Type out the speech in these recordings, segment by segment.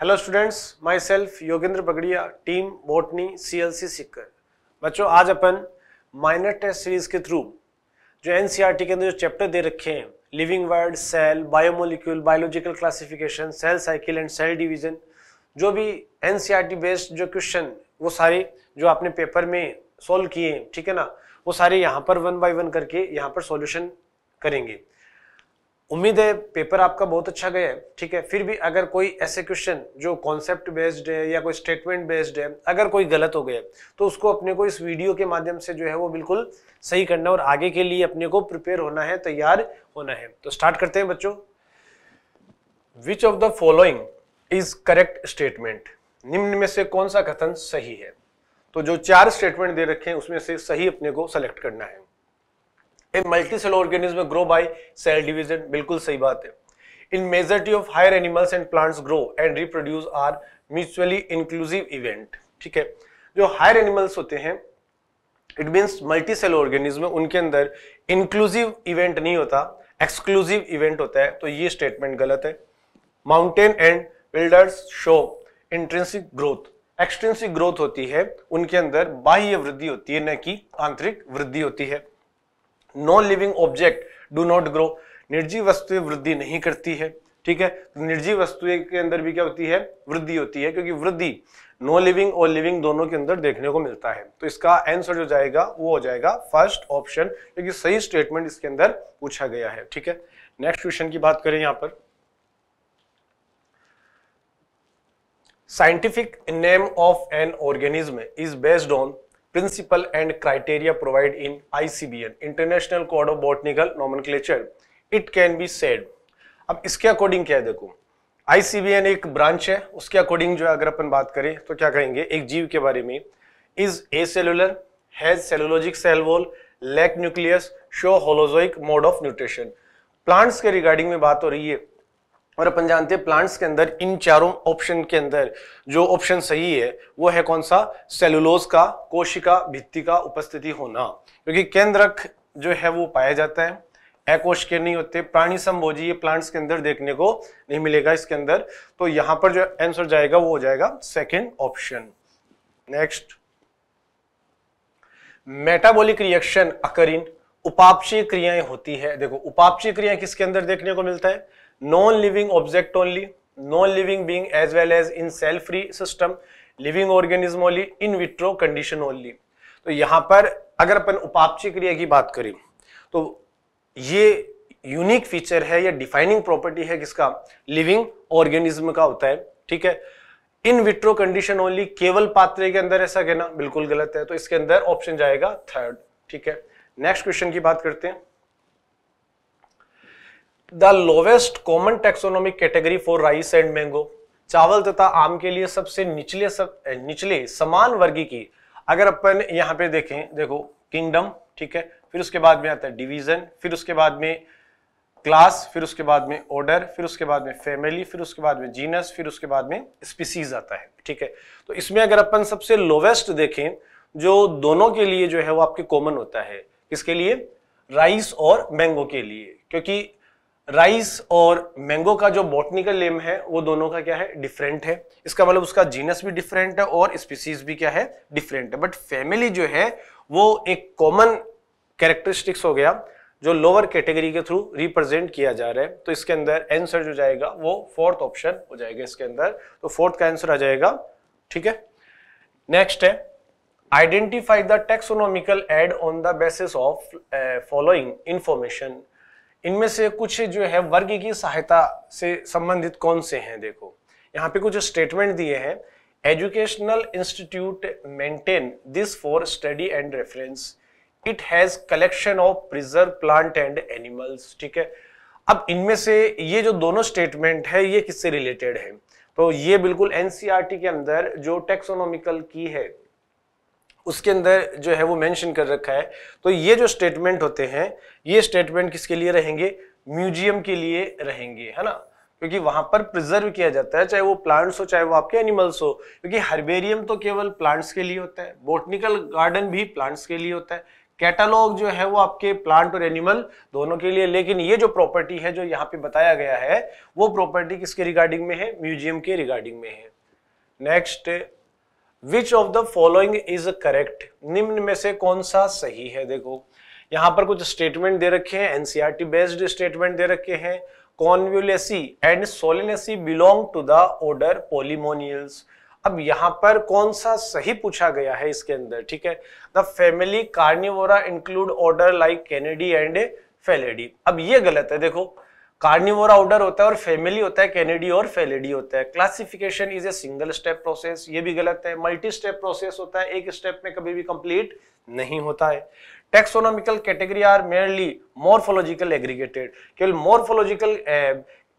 hello students myself Yogendra Bagdiya team botany C L C Sikar बच्चों आज अपन माइनर टेस्ट सीरीज के थ्रू जो एन सी आर टी के अंदर जो चैप्टर दे रखे हैं living world cell biomolecule biological classification cell cycle and cell division जो भी N C R T based जो क्वेश्चन वो सारे जो आपने पेपर में सोल्व किए हैं ठीक है ना वो सारे यहाँ पर वन बाई वन करके यहाँ पर सोल्यूशन करेंगे उम्मीद है पेपर आपका बहुत अच्छा गया है ठीक है फिर भी अगर कोई ऐसे क्वेश्चन जो कॉन्सेप्ट बेस्ड है या कोई स्टेटमेंट बेस्ड है अगर कोई गलत हो गया तो उसको अपने को इस वीडियो के माध्यम से जो है वो बिल्कुल सही करना और आगे के लिए अपने को प्रिपेयर होना है तैयार होना है तो स्टार्ट करते हैं बच्चों which of the following is correct statement निम्न में से कौन सा कथन सही है तो जो चार स्टेटमेंट दे रखे हैं उसमें से सही अपने को सेलेक्ट करना है in multi cell organism grow by cell division बिल्कुल सही बात है in majority of higher animals and plants grow and reproduce are mutually inclusive event ठीक है जो हायर एनिमल्स होते हैं it means multi cell organism उनके अंदर इंक्लूसिव इवेंट नहीं होता एक्सक्लूसिव इवेंट होता है तो ये स्टेटमेंट गलत है mountain and builders show intrinsic growth extrinsic growth होती है उनके अंदर बाह्य वृद्धि होती है न कि आंतरिक वृद्धि होती है non living object do not grow निर्जीव वस्तुएं वृद्धि नहीं करती है ठीक है तो निर्जीव वस्तुएं के अंदर भी क्या होती है वृद्धि होती है क्योंकि वृद्धि नो लिविंग और लिविंग दोनों के अंदर देखने को मिलता है तो इसका आंसर जो जाएगा वो हो जाएगा फर्स्ट ऑप्शन क्योंकि सही स्टेटमेंट इसके अंदर पूछा गया है ठीक है नेक्स्ट क्वेश्चन की बात करें यहां पर scientific name of an organism is based on principle and criteria provided in ICBN International Code of Botanical Nomenclature it can be said अब इसके अकॉर्डिंग क्या है देखो आईसीबीएन एक ब्रांच है उसके अकॉर्डिंग जो है अगर अपन बात करें तो क्या कहेंगे एक जीव के बारे में is a cellular has cellulosic cell wall lack nucleus show holozoic mode of nutrition plants के रिगार्डिंग में बात हो रही है और अपन जानते हैं प्लांट्स के अंदर इन चारों ऑप्शन के अंदर जो ऑप्शन सही है वो है कौन सा सेलुलोज का कोशिका भित्ति का उपस्थिति होना क्योंकि केंद्रक जो है वो पाया जाता है एकोश के नहीं होते प्राणी संभोजी ये प्लांट्स के अंदर देखने को नहीं मिलेगा इसके अंदर तो यहां पर जो आंसर जाएगा वो हो जाएगा second option next metabolic reaction occur उपापचीय क्रियाएं होती है देखो उपापचीय क्रिया किसके अंदर देखने को मिलता है non living object only non living being as well as in cell free system living organism only in vitro condition only तो यहाँ पर अगर अपन उपापचय क्रिया की बात करें तो ये यूनिक फीचर है या डिफाइनिंग प्रॉपर्टी है किसका लिविंग ऑर्गेनिज्म का होता है ठीक है इन विट्रो कंडीशन ओनली केवल पात्र के अंदर ऐसा कहना बिल्कुल गलत है तो इसके अंदर ऑप्शन जाएगा थर्ड ठीक है नेक्स्ट क्वेश्चन की बात करते हैं the lowest common taxonomic category for rice and mango चावल तथा आम के लिए सबसे निचले सब निचले समान वर्गी की अगर अपन यहाँ पे देखें देखो किंगडम ठीक है फिर उसके बाद में आता है डिवीजन फिर उसके बाद में क्लास फिर उसके बाद में ऑर्डर फिर उसके बाद में फैमिली फिर उसके बाद में जीनस फिर उसके बाद में स्पीसीज आता है ठीक है तो इसमें अगर अपन सबसे लोवेस्ट देखें जो दोनों के लिए जो है वो आपके कॉमन होता है इसके लिए राइस और मैंगो के लिए क्योंकि राइस और मैंगो का जो बॉटनिकल नेम है वो दोनों का क्या है डिफरेंट है इसका मतलब उसका जीनस भी डिफरेंट है और स्पीसीज भी क्या है डिफरेंट है बट फैमिली जो है वो एक कॉमन कैरेक्टरिस्टिक्स हो गया जो लोअर कैटेगरी के थ्रू रिप्रेजेंट किया जा रहा है तो इसके अंदर आंसर जो जाएगा वो फोर्थ ऑप्शन हो जाएगा इसके अंदर तो फोर्थ का आंसर आ जाएगा ठीक है नेक्स्ट है identify the taxonomical aid on the basis of following information इनमें से कुछ जो है वर्ग की सहायता से संबंधित कौन से हैं देखो यहाँ पे कुछ स्टेटमेंट दिए हैं educational institute maintain this for study and reference it has collection of preserve plant and animals ठीक है अब इनमें से ये जो दोनों स्टेटमेंट है ये किससे रिलेटेड है तो ये बिल्कुल एनसीआरटी e के अंदर जो टेक्सोनोमिकल की है उसके अंदर जो है वो मेंशन कर रखा है तो ये जो स्टेटमेंट होते हैं ये स्टेटमेंट किसके लिए रहेंगे म्यूजियम के लिए रहेंगे है ना क्योंकि वहां पर प्रिजर्व किया जाता है चाहे वो प्लांट्स हो चाहे वो आपके एनिमल्स हो क्योंकि हर्बेरियम तो केवल प्लांट्स के लिए होता है बोटनिकल गार्डन भी प्लांट्स के लिए होता है कैटलॉग जो है वो आपके प्लांट और एनिमल दोनों के लिए लेकिन ये जो प्रॉपर्टी है जो यहाँ पे बताया गया है वो प्रॉपर्टी किसके रिगार्डिंग में है म्यूजियम के रिगार्डिंग में है next which of the following is correct निम्न में से कौन सा सही है देखो यहाँ पर कुछ स्टेटमेंट दे रखे हैं एनसीआरटी बेस्ड स्टेटमेंट दे रखे हैं Convolvulaceae and Solanaceae belong to the order Polemoniales अब यहां पर कौन सा सही पूछा गया है इसके अंदर ठीक है the family Carnivora include order like Canidae and Felidae अब ये गलत है देखो कार्निवोर आउडर होता है और फैमिली होता है कैनेडी और फेलेडी होता है classification is a single step process ये भी गलत है मल्टी स्टेप प्रोसेस होता है एक स्टेप में कभी भी कंप्लीट नहीं होता है taxonomical category are merely morphological aggregated केवल मोर्फोलॉजिकल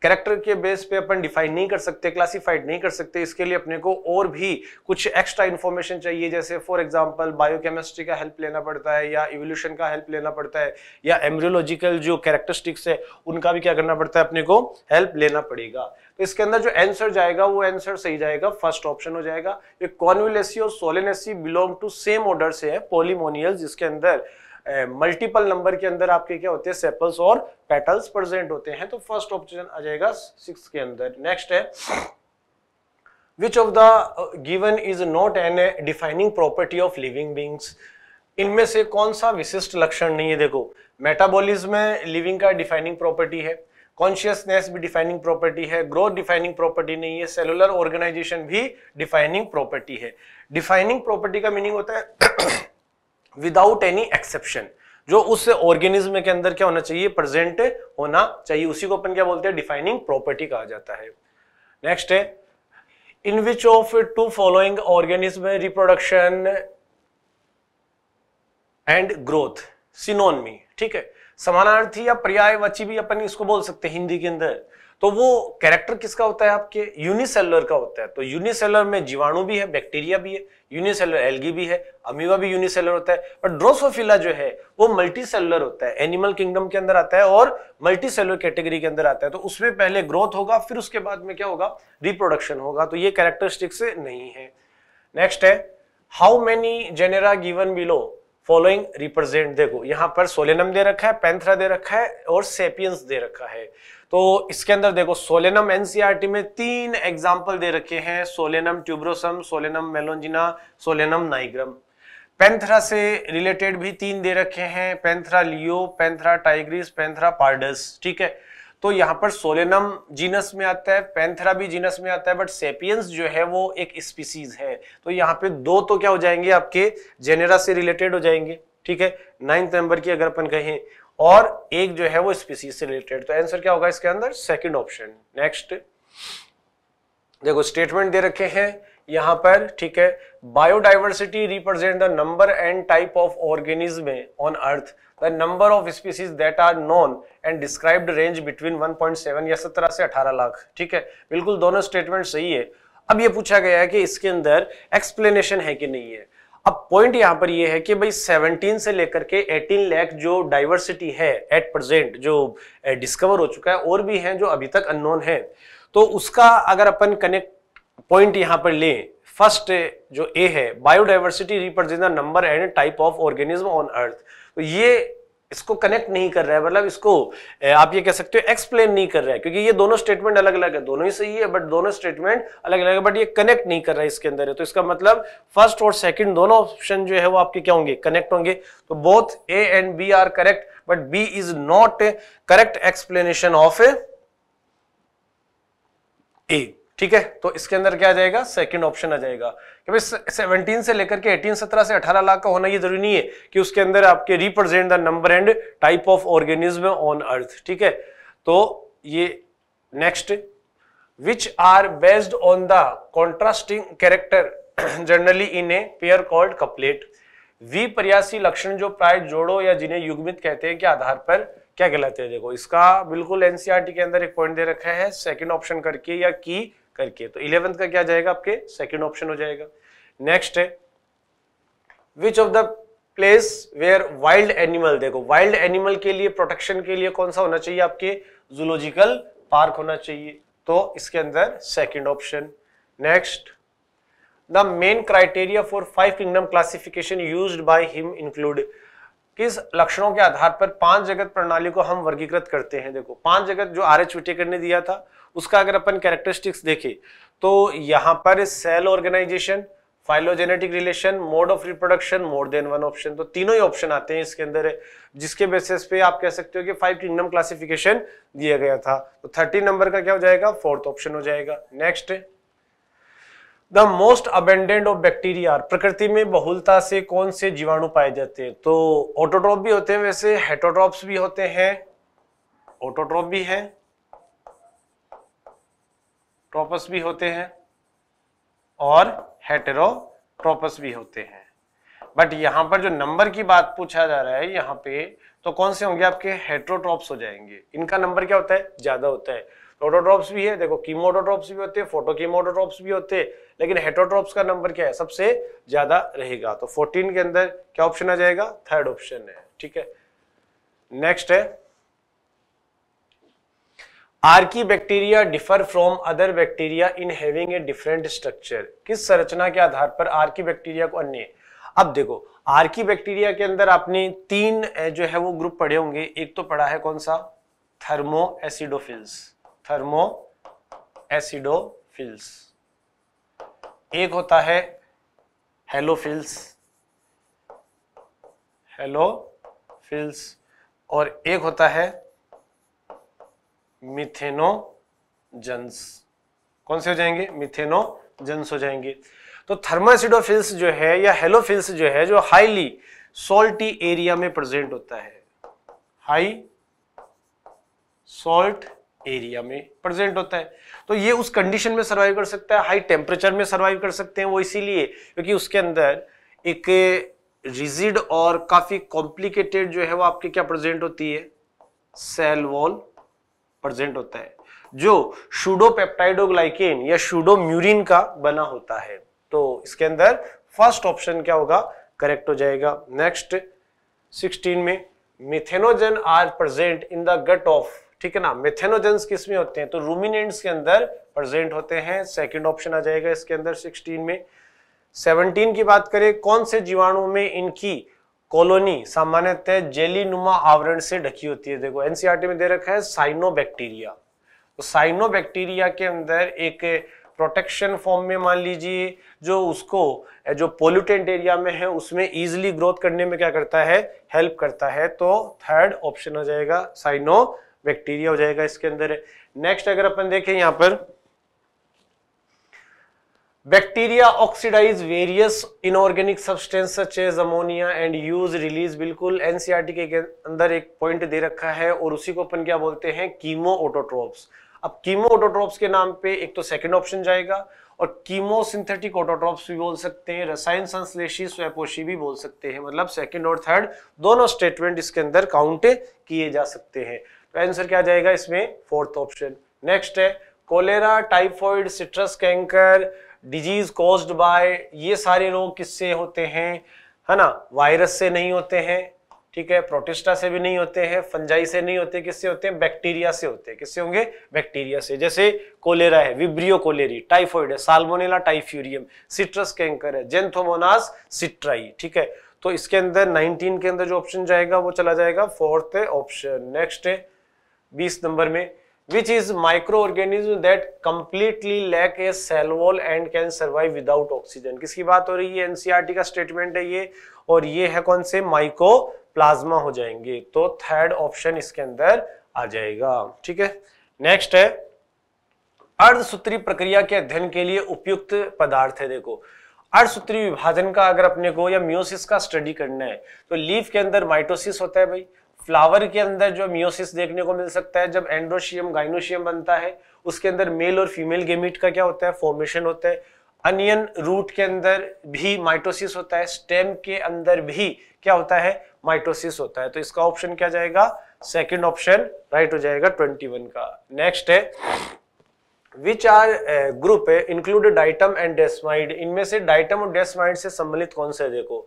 कैरेक्टर के बेस पे अपन डिफाइन नहीं कर सकते क्लासिफाइड नहीं कर सकते इसके लिए अपने को और भी कुछ एक्स्ट्रा इन्फॉर्मेशन चाहिए जैसे फॉर एग्जाम्पल बायोकेमिस्ट्री का हेल्प लेना पड़ता है या इवोल्यूशन का हेल्प लेना पड़ता है या एम्ब्रियोलॉजिकल जो कैरेक्टरिस्टिक्स है उनका भी क्या करना पड़ता है अपने को हेल्प लेना पड़ेगा तो इसके अंदर जो आंसर जाएगा वो आंसर सही जाएगा फर्स्ट ऑप्शन हो जाएगा ये कॉन्विलेसी और Solanaceae belong to same order से है पोलिमोनियल जिसके अंदर मल्टीपल नंबर के अंदर आपके क्या होते हैं सेपल्स और पेटल्स प्रेजेंट होते हैं तो फर्स्ट ऑप्शन आ जाएगा सिक्स के अंदर नेक्स्ट है which of the given is not an defining property of living beings इनमें से कौन सा विशिष्ट लक्षण नहीं है देखो मेटाबॉलिज्म में लिविंग का डिफाइनिंग प्रॉपर्टी है कॉन्शियसनेस भी डिफाइनिंग प्रॉपर्टी है ग्रोथ डिफाइनिंग प्रॉपर्टी नहीं है सेलुलर ऑर्गेनाइजेशन भी डिफाइनिंग प्रॉपर्टी है डिफाइनिंग प्रॉपर्टी का मीनिंग होता है विदाउट एनी एक्सेप्शन जो उस ऑर्गेनिज्म के अंदर क्या होना चाहिए प्रेजेंट होना चाहिए उसी को अपन क्या बोलते हैं डिफाइनिंग प्रॉपर्टी कहा जाता है नेक्स्ट है in which of to following organism reproduction and growth synonymy ठीक है समानार्थी या पर्यायवाची भी अपन इसको बोल सकते हैं हिंदी के अंदर तो वो कैरेक्टर किसका होता है आपके यूनिसेलर का होता है तो यूनिसेलर में जीवाणु भी है बैक्टीरिया भी है यूनिसेलर एलगी भी है अमीवा भी यूनिसेलर होता है और ड्रोसोफिला जो है वो मल्टीसेलर होता है एनिमल किंगडम के अंदर आता है और मल्टीसेलर कैटेगरी के अंदर आता है तो उसमें पहले ग्रोथ होगा फिर उसके बाद में क्या होगा रिप्रोडक्शन होगा तो ये कैरेक्टरिस्टिक्स नहीं है नेक्स्ट है how many genera given below following represent देखो यहां पर सोलेनम दे रखा है पेंथरा दे रखा है और सेपियंस दे रखा है तो इसके अंदर देखो सोलेनम एनसीआर e में तीन एग्जाम्पल दे रखे हैं Solanum tuberosum Solanum melongena Solanum nigrum Panthera से रिलेटेड भी तीन दे रखे हैं पेंथरा लियो पेंथरा टाइग्रिस पेंथरा पार्डस ठीक है तो यहाँ पर सोलेनम जीनस में आता है पेंथरा भी जीनस में आता है बट सेपियंस जो है वो एक स्पीसीज है तो यहाँ पे दो तो क्या हो जाएंगे आपके जेनेरा से रिलेटेड हो जाएंगे ठीक है नाइन्थ नंबर की अगर अपन कहें और एक जो है वो स्पीसीज से रिलेटेड तो आंसर क्या होगा इसके अंदर सेकंड ऑप्शन नेक्स्ट देखो स्टेटमेंट दे रखे हैं यहां पर ठीक है biodiversity represent the number and type of organism on earth the number of species that are known and described range between 1.7 या 17 से 18 लाख ठीक है बिल्कुल दोनों स्टेटमेंट सही है अब ये पूछा गया है कि इसके अंदर एक्सप्लेनेशन है कि नहीं है अब पॉइंट यहां पर यह है कि भाई 17 से लेकर के 18 लाख जो डाइवर्सिटी है एट प्रेजेंट जो डिस्कवर eh, हो चुका है और भी हैं जो अभी तक अननोन है तो उसका अगर अपन कनेक्ट पॉइंट यहां पर ले फर्स्ट eh, जो ए है biodiversity represent the number and type of organism on earth तो ये इसको कनेक्ट नहीं कर रहा है मतलब इसको आप ये कह सकते हो एक्सप्लेन नहीं कर रहा है क्योंकि ये दोनों स्टेटमेंट अलग अलग है दोनों ही सही है बट दोनों स्टेटमेंट अलग अलग है बट ये कनेक्ट नहीं कर रहा है इसके अंदर है तो इसका मतलब फर्स्ट और सेकंड दोनों ऑप्शन जो है वो आपके क्या होंगे कनेक्ट होंगे तो both A and B are correct but B is not correct explanation of A ठीक है तो इसके अंदर क्या आ जाएगा सेकंड ऑप्शन आ जाएगा कि भाई 17 से लेकर के 18 सत्रह से 18 लाख का होना ये जरूरी नहीं है कि उसके अंदर आपके represent the number and type of organism on earth ठीक है तो ये next which are based on the contrasting character generally in a pair called couplet प्रयासी लक्षण जो प्राय जोड़ो या जिन्हें युग्मित कहते हैं के आधार पर क्या कहलाते हैं देखो इसका बिल्कुल एनसीआरटी e के अंदर एक पॉइंट दे रखा है सेकंड ऑप्शन करके या की करके तो इलेवेंथ का क्या जाएगा आपके सेकेंड ऑप्शन हो जाएगा नेक्स्ट है which of the place where wild animal देखो वाइल्ड एनिमल के लिए प्रोटेक्शन के लिए कौन सा होना चाहिए आपके जूलॉजिकल पार्क होना चाहिए तो इसके अंदर second option next the main criteria for five kingdom classification use by him include किस लक्षणों के आधार पर पांच जगत प्रणाली को हम वर्गीकृत करते हैं देखो पांच जगत जो आर एच विटेकर ने दिया था उसका अगर अपन कैरेक्टरिस्टिक्स देखें तो यहाँ पर cell organization phylogenetic relation mode of reproduction more than one option तो तीनों ही ऑप्शन आते हैं इसके अंदर जिसके बेसिस पे आप कह सकते हो कि फाइव किंगडम क्लासिफिकेशन दिया गया था तो थर्टी नंबर का क्या हो जाएगा फोर्थ ऑप्शन हो जाएगा next the most abundant of bacteria प्रकृति में बहुलता से कौन से जीवाणु पाए जाते हैं तो ऑटोट्रॉप भी होते हैं वैसे हेटोट्रॉप्स भी होते हैं ऑटोट्रॉप भी है ट्रोपस भी होते हैं और हेटेरोट्रोपस भी होते हैं बट यहां पर जो नंबर की बात पूछा जा रहा है यहाँ पे तो कौन से होंगे आपके हेट्रोट्रॉप्स हो जाएंगे इनका नंबर क्या होता है ज्यादा होता है टोटोट्रॉप्स भी है देखो कीमोटोट्रॉप्स भी होते हैं फोटोकीमोटोट्रॉप्स भी होते हैं लेकिन हेटोट्रॉप्स का नंबर क्या है सबसे ज्यादा रहेगा तो 14 के अंदर क्या ऑप्शन आ जाएगा थर्ड ऑप्शन है ठीक है नेक्स्ट है archaebacteria differ from other bacteria in having a different structure किस संरचना के आधार पर आर्की बैक्टीरिया को अन्य अब देखो आर्की बैक्टीरिया के अंदर आपने तीन जो है वो ग्रुप पढ़े होंगे एक तो पढ़ा है कौन सा थर्मो एसिडोफिल्स थर्मो एसिडोफिल्स एक होता है हेलोफिल्स हेलोफिल्स और एक होता है मिथेनोजन्स कौन से हो जाएंगे मिथेनोजन्स हो जाएंगे तो थर्मासिडोफिल्स जो है या हेलोफिल्स जो है जो हाईली सोल्टी एरिया में प्रेजेंट होता है हाई सोल्ट एरिया में प्रेजेंट होता है तो ये उस कंडीशन में सर्वाइव कर सकता है हाई टेम्परेचर में सर्वाइव कर सकते हैं वो इसीलिए क्योंकि उसके अंदर एक रिजिड और काफी कॉम्प्लिकेटेड जो है वो आपके क्या प्रेजेंट होती है सेल वॉल प्रेजेंट होता है जो शूडोपेप्टाइडोग्लाइकेन या म्यूरिन का बना होता है तो इसके अंदर फर्स्ट ऑप्शन क्या होगा करेक्ट हो जाएगा नेक्स्ट 16 में methanogen are present in the gut of ठीक है ना मेथेनोजेंस किस में होते हैं तो रूमिनेंट्स के अंदर प्रेजेंट होते हैं सेकंड ऑप्शन आ जाएगा इसके अंदर 16 में 17 की बात करें कौन से जीवाणु में इनकी कॉलोनी सामान्यतः जेली नुमा आवरण से ढकी होती है देखो एनसीआरटी e में दे रखा है साइनो बैक्टीरिया तो साइनो बैक्टीरिया के अंदर एक प्रोटेक्शन फॉर्म में मान लीजिए जो उसको जो पोल्यूटेंट एरिया में है उसमें इजिली ग्रोथ करने में क्या करता है हेल्प करता है तो थर्ड ऑप्शन आ जाएगा साइनो बैक्टीरिया हो जाएगा इसके अंदर नेक्स्ट अगर अपन देखें यहां पर bacteria oxidise various inorganic substance such ammonia and use release बिल्कुल एनसीआरटी e के अंदर एक पॉइंट दे रखा है और उसी को अपन क्या बोलते हैं कीमो ओटोट्रोप्स अब कीमो ओटोट्रोप्स के नाम पे एक तो सेकंड ऑप्शन जाएगा और कीमो सिंथेटिक ऑटोट्रोप्स भी बोल सकते हैं रसायन संश्लेषी स्वयपोषी भी बोल सकते हैं मतलब सेकेंड और थर्ड दोनों स्टेटमेंट इसके अंदर काउंट किए जा सकते हैं तो आंसर क्या जाएगा इसमें फोर्थ ऑप्शन नेक्स्ट है cholera typhoid citrus canker disease caused by ये सारे रोग किससे होते हैं है ना वायरस से नहीं होते हैं ठीक है प्रोटिस्टा से भी नहीं होते हैं फंजाई से नहीं होते किससे होते हैं बैक्टीरिया से होते हैं किससे होंगे बैक्टीरिया से जैसे कोलेरा है विब्रियो कोलेरी टाइफॉइड है साल्मोनेला टाइफ्यूरियम सिट्रस कैंकर है जेंथोमोनास सिट्राई ठीक है तो इसके अंदर 19 के अंदर जो ऑप्शन जाएगा वो चला जाएगा फोर्थ ऑप्शन नेक्स्ट है बीस नंबर में is micro organism that completely lack a cell wall and can survive without oxygen किसकी बात हो रही है एनसीआरटी e का स्टेटमेंट है ये और ये है कौन से माइक्रो प्लाज्मा हो जाएंगे तो थर्ड ऑप्शन इसके अंदर आ जाएगा ठीक है नेक्स्ट है अर्धसूत्री प्रक्रिया के अध्ययन के लिए उपयुक्त पदार्थ है देखो अर्धसूत्री विभाजन का अगर अपने को या म्योसिस का स्टडी करना है तो लीफ के अंदर माइटोसिस होता है भाई फ्लावर के अंदर जो मियोसिस देखने को मिल सकता है जब एंड्रोशियम गाइनोशियम बनता है उसके अंदर मेल और फीमेल गेमिट का क्या होता है फॉर्मेशन होता है अनियन रूट के अंदर भी माइटोसिस होता है स्टेम के अंदर भी क्या होता है माइटोसिस होता है तो इसका ऑप्शन क्या जाएगा सेकंड ऑप्शन राइट हो जाएगा 21 का नेक्स्ट है विच आर ग्रुप है इंक्लूड डाइटम एंड डेस्माइड इनमें से डाइटम और डेस्माइड से संबंधित कौन से देखो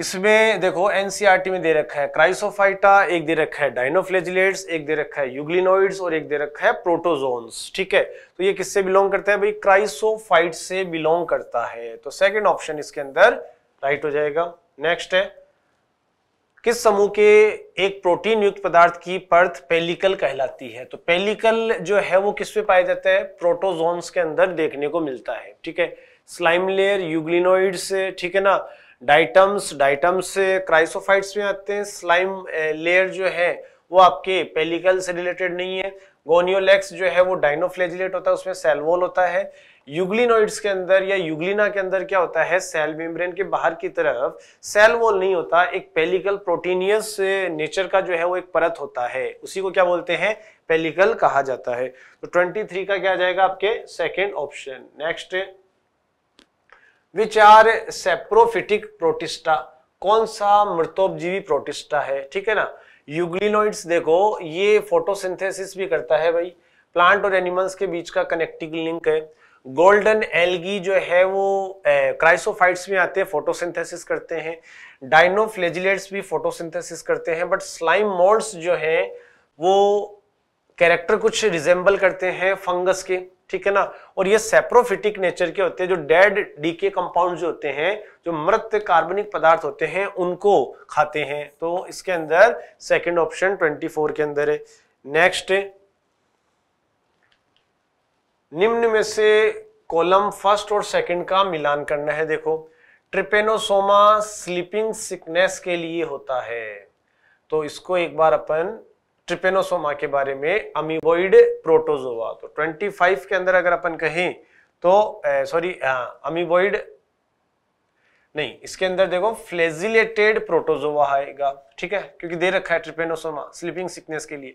इसमें देखो एनसीईआरटी e में दे रखा है क्राइसोफाइटा एक दे रखा है डायनोफ्लेजिलेट्स एक दे रखा है यूग्लिनोइड्स और एक दे रखा है प्रोटोजोन्स ठीक है तो ये किससे बिलोंग करता है भाई क्राइसोफाइट से बिलोंग करता है तो सेकंड ऑप्शन इसके अंदर राइट हो जाएगा नेक्स्ट है किस समूह के एक प्रोटीन युक्त पदार्थ की पर्थ पेलिकल कहलाती है तो पेलिकल जो है वो किस पे पाया जाता है प्रोटोजोन्स के अंदर देखने को मिलता है ठीक है स्लाइम लेयर यूग्लिनोइड्स ठीक है ना डाइटम्स डाइटम्स क्राइसोफाइट्स में आते हैं स्लाइम लेयर जो है वो आपके पेलिकल से रिलेटेड नहीं है गोनियोलेक्स जो है वो डाइनोफ्लेजिलेट होता है उसमें सेलवोल होता है यूग्लिनोइड्स के अंदर या यूग्लिना के अंदर क्या होता है सेल मेम्ब्रेन के बाहर की तरफ सेल वॉल नहीं होता एक पेलिकल प्रोटीनियस नेचर का जो है वो एक परत होता है उसी को क्या बोलते हैं पेलिकल कहा जाता है तो 23 का क्या जाएगा आपके second option next which are saprophytic protista कौन सा मृतोपजीवी प्रोटिस्टा है ठीक है ना यूग्लिनोइड्स देखो ये फोटोसिंथेसिस भी करता है भाई प्लांट और एनिमल्स के बीच का कनेक्टिंग लिंक है गोल्डन एल्गी जो है वो क्राइसोफाइट्स में आते हैं फोटोसिंथेसिस करते हैं डाइनोफ्लेजिलेट्स भी फोटोसिंथेसिस करते हैं बट स्लाइम मोल्ड्स जो हैं वो कैरेक्टर कुछ रिजेंबल करते हैं फंगस के ठीक है ना और ये सेप्रोफिटिक नेचर के होते हैं जो डेड डीके कंपाउंड जो होते हैं जो मृत कार्बनिक पदार्थ होते हैं उनको खाते हैं तो इसके अंदर सेकंड ऑप्शन 24 के अंदर है नेक्स्ट निम्न में से कॉलम फर्स्ट और सेकंड का मिलान करना है देखो ट्रिपेनोसोमा स्लीपिंग सिकनेस के लिए होता है तो इसको एक बार अपन ट्रिपेनोसोमा के बारे में अमीबोइड प्रोटोजोआ तो 25 के अंदर अगर अपन कहें तो सॉरी अमीबोइड नहीं इसके अंदर देखो फ्लेजिलेटेड प्रोटोजोआ आएगा ठीक है क्योंकि दे रखा है ट्रिपेनोसोमा स्लीपिंग सिकनेस के लिए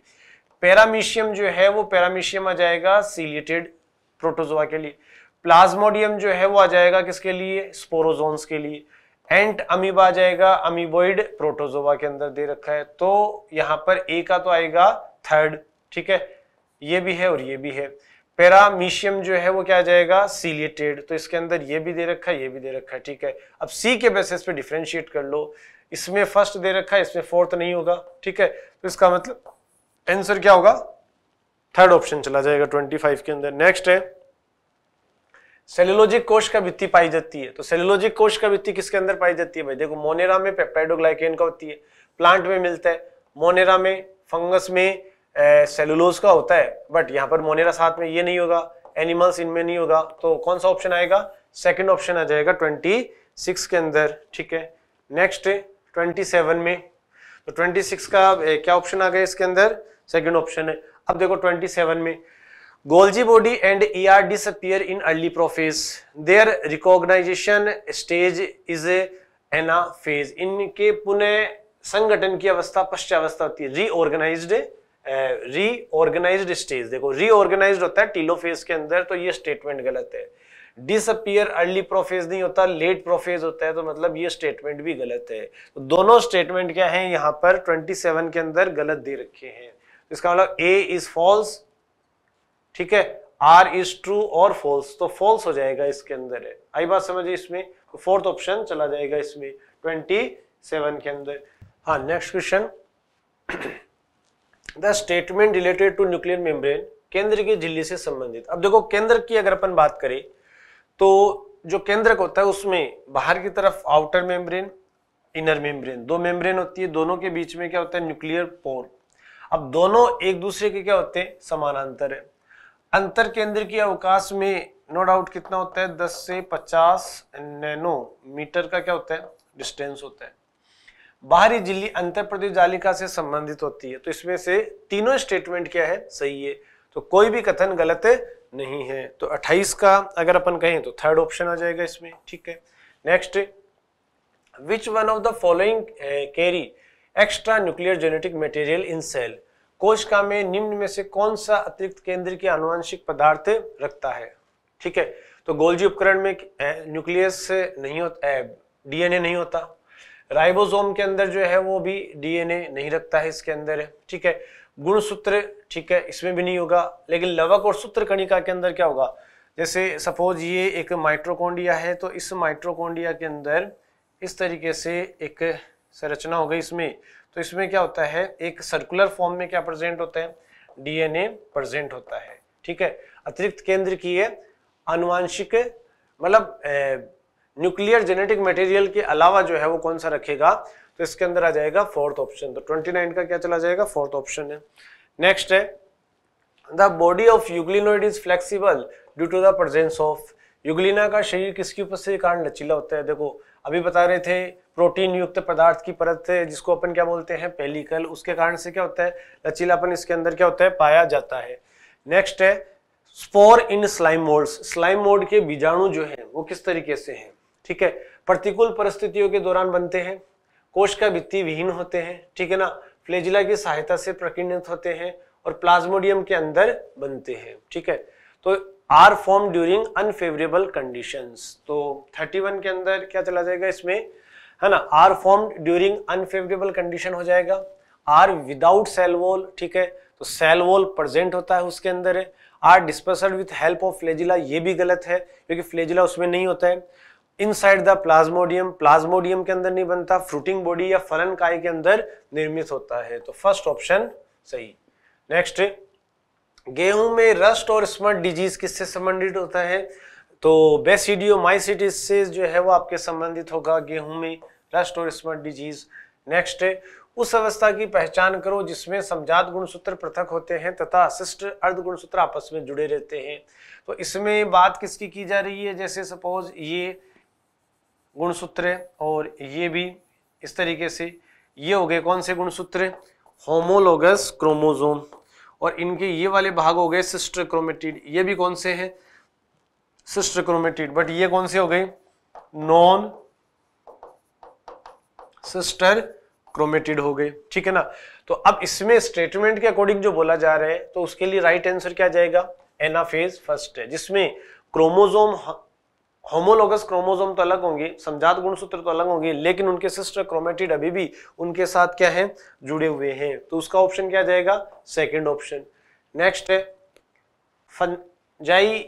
पैरामीशियम जो है वो पैरामीशियम आ जाएगा सीलिएटेड प्रोटोजोआ के लिए प्लाज्मोडियम जो है वो आ जाएगा किसके लिए स्पोरोजोन्स के लिए एंट अमीबा आ जाएगा अमीबोइड प्रोटोजोवा के अंदर दे रखा है तो यहां पर ए का तो आएगा थर्ड ठीक है ये भी है और ये भी है पैरामीशियम जो है वो क्या आ जाएगा सीलिएटेड तो इसके अंदर ये भी दे रखा है ये भी दे रखा है ठीक है अब सी के बेसिस पे डिफ्रेंशिएट कर लो इसमें फर्स्ट दे रखा है इसमें फोर्थ नहीं होगा ठीक है तो इसका मतलब आंसर क्या होगा थर्ड ऑप्शन चला जाएगा फाइव के अंदर नेक्स्ट है सेलुलोजिक कोश का भित्ति पाई जाती है तो सेलुलोजिक कोश का भित्ति किसके अंदर पाई जाती है भाई देखो मोनेरा में पेप्टाइडोग्लाइकेन का होती है प्लांट में मिलता है मोनेरा में फंगस में सेलुलोज का होता है बट यहाँ पर मोनेरा साथ में ये नहीं होगा एनिमल्स इनमें नहीं होगा तो कौन सा ऑप्शन आएगा सेकेंड ऑप्शन आ जाएगा ट्वेंटी सिक्स के अंदर ठीक है नेक्स्ट ट्वेंटी सेवन में तो ट्वेंटी सिक्स का क्या ऑप्शन आ गया इसके अंदर सेकेंड ऑप्शन है अब देखो ट्वेंटी सेवन में and E R ER in early prophase their reorganisation stage is anaphase इनके पुनः संगठन की अवस्था पश्चावस्था होती है रीऑर्गेनाइज रीऑर्गेनाइज स्टेज देखो रीऑर्गेनाइज होता है टीलो फेज के अंदर तो ये स्टेटमेंट गलत है डिसअपियर अर्ली प्रोफेज नहीं होता लेट प्रोफेज होता है तो मतलब ये स्टेटमेंट भी गलत है तो दोनों स्टेटमेंट क्या है यहाँ पर 27 के अंदर गलत दे रखे हैं तो इसका मतलब ए इज फॉल्स ठीक है आर इज ट्रू और फॉल्स तो फॉल्स हो जाएगा इसके अंदर है आई बात समझिए इसमें तो फोर्थ ऑप्शन चला जाएगा इसमें ट्वेंटी सेवन के अंदर हाँ next question the statement related to nuclear membrane केंद्र की झिल्ली से संबंधित अब देखो केंद्र की अगर अपन बात करें तो जो केंद्रक होता है उसमें बाहर की तरफ आउटर मेम्ब्रेन इनर मेम्ब्रेन दो मेम्ब्रेन होती है दोनों के बीच में क्या होता है न्यूक्लियर पोर अब दोनों एक दूसरे के क्या होते हैं समानांतर है अंतर केंद्र की अवकाश में नो डाउट कितना होता है दस से पचास नैनोमीटर का क्या होता है डिस्टेंस होता है बाहरी झिल्ली अंतर प्रदेश जालिका से संबंधित होती है तो इसमें से तीनों स्टेटमेंट क्या है सही है तो कोई भी कथन गलत नहीं है तो 28 का अगर अपन कहें तो थर्ड ऑप्शन आ जाएगा इसमें ठीक है next which one of the following carry extra nuclear genetic material in cell कोशिका में निम्न में से कौन सा अतिरिक्त केंद्र के अनुवांशिक पदार्थ रखता है ठीक है तो गोल्जी उपकरण में न्यूक्लियस से नहीं होता डीएनए नहीं होता राइबोसोम के अंदर जो है वो भी डीएनए नहीं रखता है इसके अंदर ठीक है गुणसूत्र ठीक है इसमें भी नहीं होगा लेकिन लवक और सूत्र कणिका के अंदर क्या होगा जैसे सपोज ये एक माइट्रोकोंडिया है तो इस माइट्रोकोंडिया के अंदर इस तरीके से एक संरचना हो गई इसमें तो इसमें क्या होता है एक सर्कुलर फॉर्म में क्या प्रेजेंट होता है डीएनए प्रेजेंट होता है ठीक है अतिरिक्त केंद्र की है अनुवांशिक मतलब न्यूक्लियर जेनेटिक मटेरियल के अलावा जो है वो कौन सा रखेगा तो इसके अंदर आ जाएगा फोर्थ ऑप्शन तो 29 का क्या चला जाएगा फोर्थ ऑप्शन है नेक्स्ट है the body of euglenoid is flexible due to the presence of Euglena का शरीर किसकी उपस्थिति के कारण लचीला होता है देखो अभी बता रहे थे प्रोटीन युक्त पदार्थ की परत जिसको अपन क्या बोलते हैं पेलिकल उसके कारण से क्या होता है लचीलापन इसके अंदर क्या होता है पाया जाता है नेक्स्ट है spore in slime moulds slime mould के बीजाणु जो है वो किस तरीके से हैं ठीक है प्रतिकूल परिस्थितियों के दौरान बनते हैं कोश का भित्ति विहीन होते हैं ठीक है ना फ्लेजिला की सहायता से प्रकीर्णित होते हैं और प्लाज्मोडियम के अंदर बनते हैं ठीक है तो are form during unfavourable conditions तो 31 के अंदर क्या चला जाएगा इसमें है ना are formed during unfavourable condition हो जाएगा आर विदाउट सेल वॉल ठीक है तो सेल वॉल प्रेजेंट होता है उसके अंदर है are dispersed with help of flagella ये भी गलत है क्योंकि फ्लेजिला उसमें नहीं होता है इनसाइड द प्लाज्मोडियम प्लाज्मोडियम के अंदर नहीं बनता फ्रूटिंग बॉडी या फलन काय के अंदर निर्मित होता है तो फर्स्ट ऑप्शन सही नेक्स्ट गेहूं में रस्ट और स्मर्ट डिजीज किससे संबंधित होता है तो बेस्ट वीडियो माई सिटीज से जो है वो आपके संबंधित होगा गेहूं में रस्ट और स्मर्ट डिजीज नेक्स्ट उस अवस्था की पहचान करो जिसमें समझात गुणसूत्र पृथक होते हैं तथा अशिष्ट अर्ध गुणसूत्र आपस में जुड़े रहते हैं तो इसमें बात किसकी की जा रही है जैसे सपोज ये गुणसूत्र और ये भी इस तरीके से ये हो गए कौन से गुणसूत्र होमोलोगस क्रोमोजोम और इनके ये वाले भाग हो गए सिस्टर क्रोमेटिड ये भी कौन से हैं सिस्टर क्रोमेटिड बट ये कौन सी हो गई नॉन सिस्टर क्रोमेटिड हो गई ठीक है ना तो अब इसमें स्टेटमेंट के अकॉर्डिंग जो बोला जा रहा है तो उसके लिए राइट आंसर क्या जाएगा एनाफेज फर्स्ट है जिसमें क्रोमोजोम होमोलोगस क्रोमोजोम तो अलग होंगे समझात गुणसूत्र तो अलग होंगे लेकिन उनके सिस्टर क्रोमेटिड अभी भी उनके साथ क्या है जुड़े हुए हैं तो उसका ऑप्शन क्या जाएगा सेकेंड ऑप्शन नेक्स्ट है फंजाई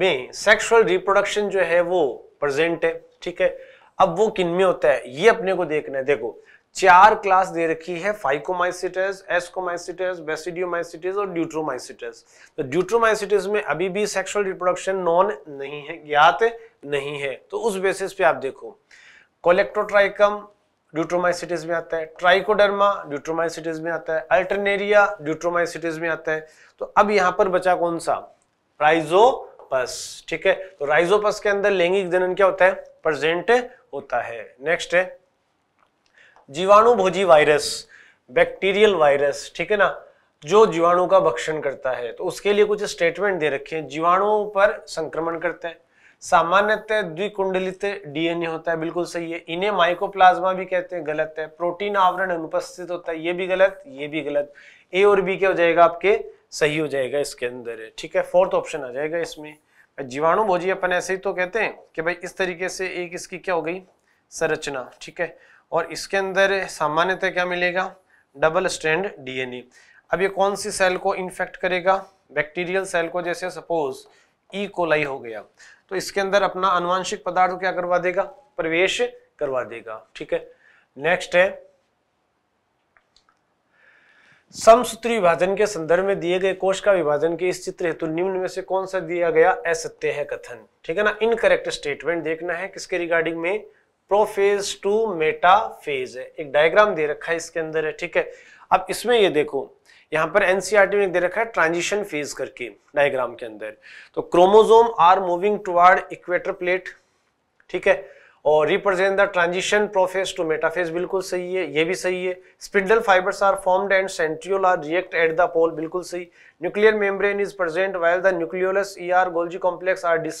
में सेक्सुअल रिप्रोडक्शन जो है वो प्रेजेंट है ठीक है अब वो किन में होता है ये अपने को देखना है देखो चार क्लास दे रखी है फाइकोमाइसिटस एस्कोमाइसिटस बेसिडियोमाइसिटिस और ड्यूट्रोमाइसिटस तो ड्यूट्रोमाइसिटिस में अभी भी सेक्सुअल रिप्रोडक्शन नॉन नहीं है ज्ञात नहीं है तो उस बेसिस पे आप देखो कोलेक्टोट्राइकम ड्यूट्रोमाइसिटिस में आता है ट्राइकोडर्मा ड्यूट्रोमाइसिटिस में आता है अल्टरनेरिया ड्यूट्रोमाइसिटिस में आता है तो अब यहां पर बचा कौन सा प्राइजो राइजोपस ठीक है तो राइजोपस के अंदर लैंगिक जनन क्या होता है प्रेजेंट होता है नेक्स्ट है जीवाणु भोजी वायरस बैक्टीरियल वायरस ठीक है ना जो जीवाणु का भक्षण करता है तो उसके लिए कुछ स्टेटमेंट दे रखे हैं जीवाणुओं पर संक्रमण करते हैं सामान्यतः द्विकुंडलित डीएनए होता है बिल्कुल सही है इन्हें माइकोप्लाज्मा भी कहते हैं गलत है प्रोटीन आवरण अनुपस्थित होता है ये भी गलत ये भी गलत ए और बी क्या हो जाएगा आपके सही हो जाएगा इसके अंदर ठीक है फोर्थ ऑप्शन आ जाएगा इसमें जीवाणु भोजी अपन ऐसे ही तो कहते हैं कि भाई इस तरीके से एक इसकी क्या हो गई संरचना ठीक है और इसके अंदर सामान्यतः क्या मिलेगा डबल स्ट्रैंड डीएनए अब ये कौन सी सेल को इन्फेक्ट करेगा बैक्टीरियल सेल को जैसे सपोज ई कोलाई हो गया तो इसके अंदर अपना अनुवांशिक पदार्थ क्या करवा देगा प्रवेश करवा देगा ठीक है नेक्स्ट है समसूत्री विभाजन के संदर्भ में दिए गए कोश का विभाजन के इस चित्र हेतु निम्न में से कौन सा दिया गया असत्य है कथन ठीक है ना इनकरेक्ट स्टेटमेंट देखना है किसके रिगार्डिंग में प्रोफेज टू मेटा फेज है एक डायग्राम दे रखा है इसके अंदर है ठीक है अब इसमें ये देखो यहाँ पर एनसीआरटी e में दे रखा है ट्रांजिशन फेज करके डायग्राम के अंदर तो chromosome are moving toward equator plate ठीक है और represent the transition prophase to metaphase बिल्कुल सही है ये भी सही है spindle fibres are formed and centriole are react at the pole बिल्कुल सही nuclear membrane is present while the nucleolus E R Golgi complex are 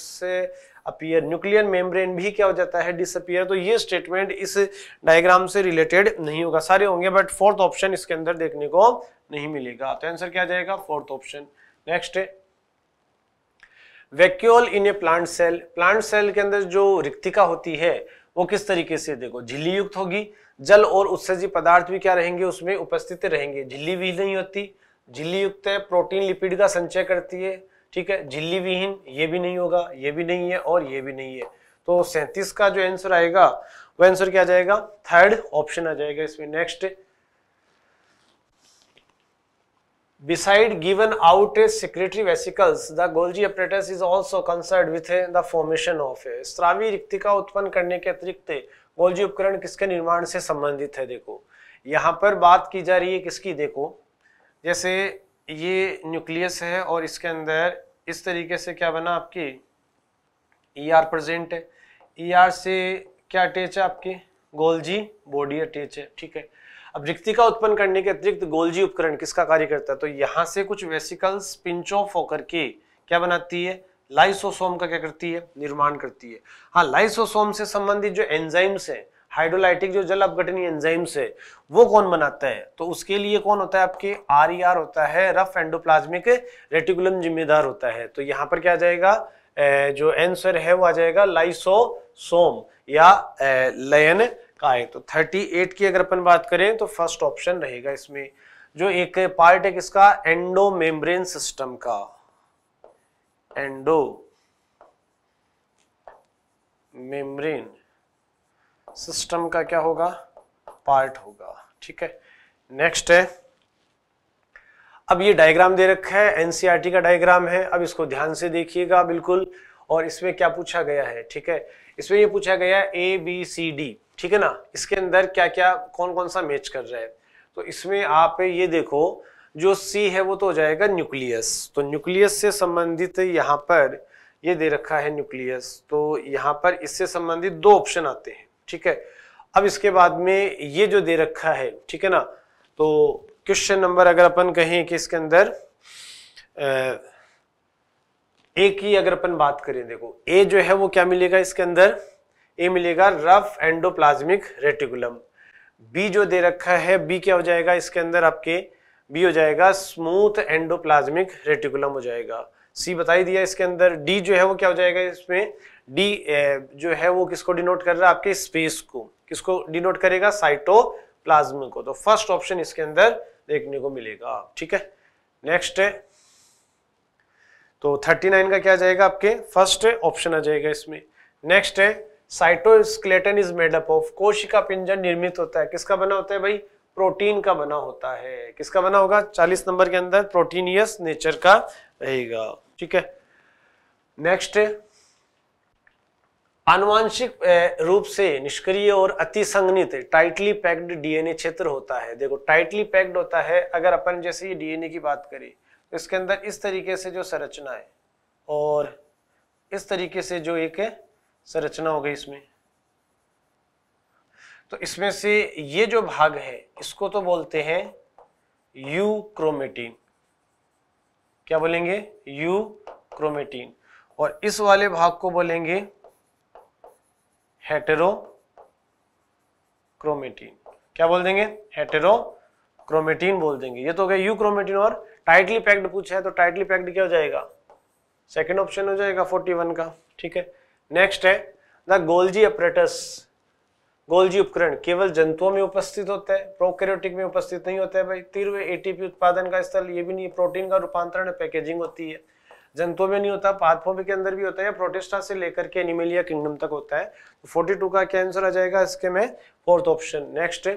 disappear nuclear membrane भी क्या हो जाता है डिसअपियर तो ये स्टेटमेंट इस डायग्राम से रिलेटेड नहीं होगा सारे होंगे बट फोर्थ ऑप्शन इसके अंदर देखने को नहीं मिलेगा तो आंसर क्या जाएगा fourth option next vacuole in a plant cell plant cell के अंदर जो रिक्तिका होती है वो किस तरीके से देखो झिल्ली युक्त होगी जल और उत्सर्जी पदार्थ भी क्या रहेंगे उसमें उपस्थित रहेंगे झिल्ली भी नहीं होती झिल्ली युक्त है प्रोटीन लिपिड का संचय करती है ठीक है झिल्ली विहीन ये भी नहीं होगा ये भी नहीं है और ये भी नहीं है तो सैंतीस का जो आंसर आएगा वो आंसर क्या आ जाएगा थर्ड ऑप्शन आ जाएगा इसमें next out a outrage vesicles the Golgi Golgi is also concerned with the formation of a स्त्रावी रिक्ति रिक्तिका उत्पन्न करने के अतिरिक्त गोल्जी उपकरण किसके निर्माण से संबंधित है देखो यहाँ पर बात की जा रही है किसकी देखो जैसे ये न्यूक्लियस है और इसके अंदर इस तरीके से क्या बना आपकी ई आर प्रजेंट है ई आर से क्या अटैच है आपकी गोल्जी बॉडी अटैच है ठीक है अब रिक्तिका उत्पन्न करने के अतिरिक्त गोलजी उपकरण किसका कार्य करता है तो यहाँ से कुछ वेसिकल्स पिंच ऑफ होकर के क्या बनाती है लाइसोसोम का क्या करती है निर्माण करती है हाँ लाइसोसोम से संबंधित जो एंजाइम्स है हाइड्रोलाइटिक जो जल अपघटनी एंजाइम्स है वो कौन बनाता है तो उसके लिए कौन होता है आपके आर e होता है रफ एंडोप्लाज्मिक रेटिकुलम जिम्मेदार होता है तो यहाँ पर क्या आ जाएगा जो एंसर है वो आ जाएगा लाइसोसोम या लयन का है तो 38 की अगर अपन बात करें तो फर्स्ट ऑप्शन रहेगा इसमें जो एक पार्ट है किसका एंडो मेम्ब्रेन सिस्टम का एंडो मेम्ब्रेन सिस्टम का क्या होगा पार्ट होगा ठीक है नेक्स्ट है अब ये डायग्राम दे रखा है एनसीईआरटी e का डायग्राम है अब इसको ध्यान से देखिएगा बिल्कुल और इसमें क्या पूछा गया है ठीक है इसमें ये पूछा गया है ए बी सी डी ठीक है ना इसके अंदर क्या क्या कौन कौन सा मैच कर रहा है तो इसमें आप ये देखो जो सी है वो तो हो जाएगा न्यूक्लियस तो न्यूक्लियस से संबंधित यहाँ पर ये दे रखा है न्यूक्लियस तो यहाँ पर इससे संबंधित दो ऑप्शन आते हैं ठीक है अब इसके बाद में ये जो दे रखा है ठीक है ना तो क्वेश्चन नंबर अगर अपन कहें कि इसके अंदर ए की अगर अपन बात करें देखो ए जो है वो क्या मिलेगा इसके अंदर ए मिलेगा रफ एंडोप्लाज्मिक रेटिकुलम बी जो दे रखा है बी क्या हो जाएगा इसके अंदर आपके बी हो जाएगा स्मूथ एंडोप्लाज्मिक रेटिकुलम हो जाएगा सी बताई दिया इसके अंदर डी जो है वो क्या हो जाएगा इसमें डी जो है वो किसको डिनोट कर रहा है आपके स्पेस को किसको डिनोट करेगा प्लाज्म को तो फर्स्ट ऑप्शन इसके अंदर देखने को मिलेगा ठीक है नेक्स्ट है तो 39 का क्या जाएगा आपके फर्स्ट ऑप्शन आ जाएगा इसमें नेक्स्ट है cytoskeleton is made up of कोशिका पिंजर निर्मित होता है किसका बना होता है भाई प्रोटीन का बना होता है किसका बना होगा 40 नंबर के अंदर प्रोटीनियस नेचर का रहेगा ठीक है नेक्स्ट आनुवांशिक रूप से निष्क्रिय और अति संगनित टाइटली पैक्ड डीएनए क्षेत्र होता है देखो टाइटली पैक्ड होता है अगर अपन जैसे ये डीएनए की बात करें तो इसके अंदर इस तरीके से जो संरचना है और इस तरीके से जो एक संरचना हो गई इसमें तो इसमें से ये जो भाग है इसको तो बोलते हैं यू क्रोमेटीन क्या बोलेंगे यू क्रोमेटीन और इस वाले भाग को बोलेंगे क्रोमेटीन क्या बोल देंगे क्रोमेटीन बोल देंगे ये तो हो गया यू क्रोमेटीन और टाइटली पैक्ड पूछा है तो टाइटली पैक्ड क्या हो जाएगा सेकेंड ऑप्शन हो जाएगा 41 का ठीक है नेक्स्ट है द गोल्जी अपरेटस गोल्जी उपकरण केवल जंतुओं में उपस्थित होता है प्रोकैरियोटिक में उपस्थित नहीं होता है भाई तीव्र एटीपी उत्पादन का स्थल ये भी नहीं है प्रोटीन का रूपांतरण पैकेजिंग होती है जंतुओं में नहीं होता पादपों के अंदर भी होता है प्रोटेस्टा से लेकर के एनिमेलिया किंगडम तक होता है तो टू का क्या आंसर आ जाएगा इसके में फोर्थ ऑप्शन नेक्स्ट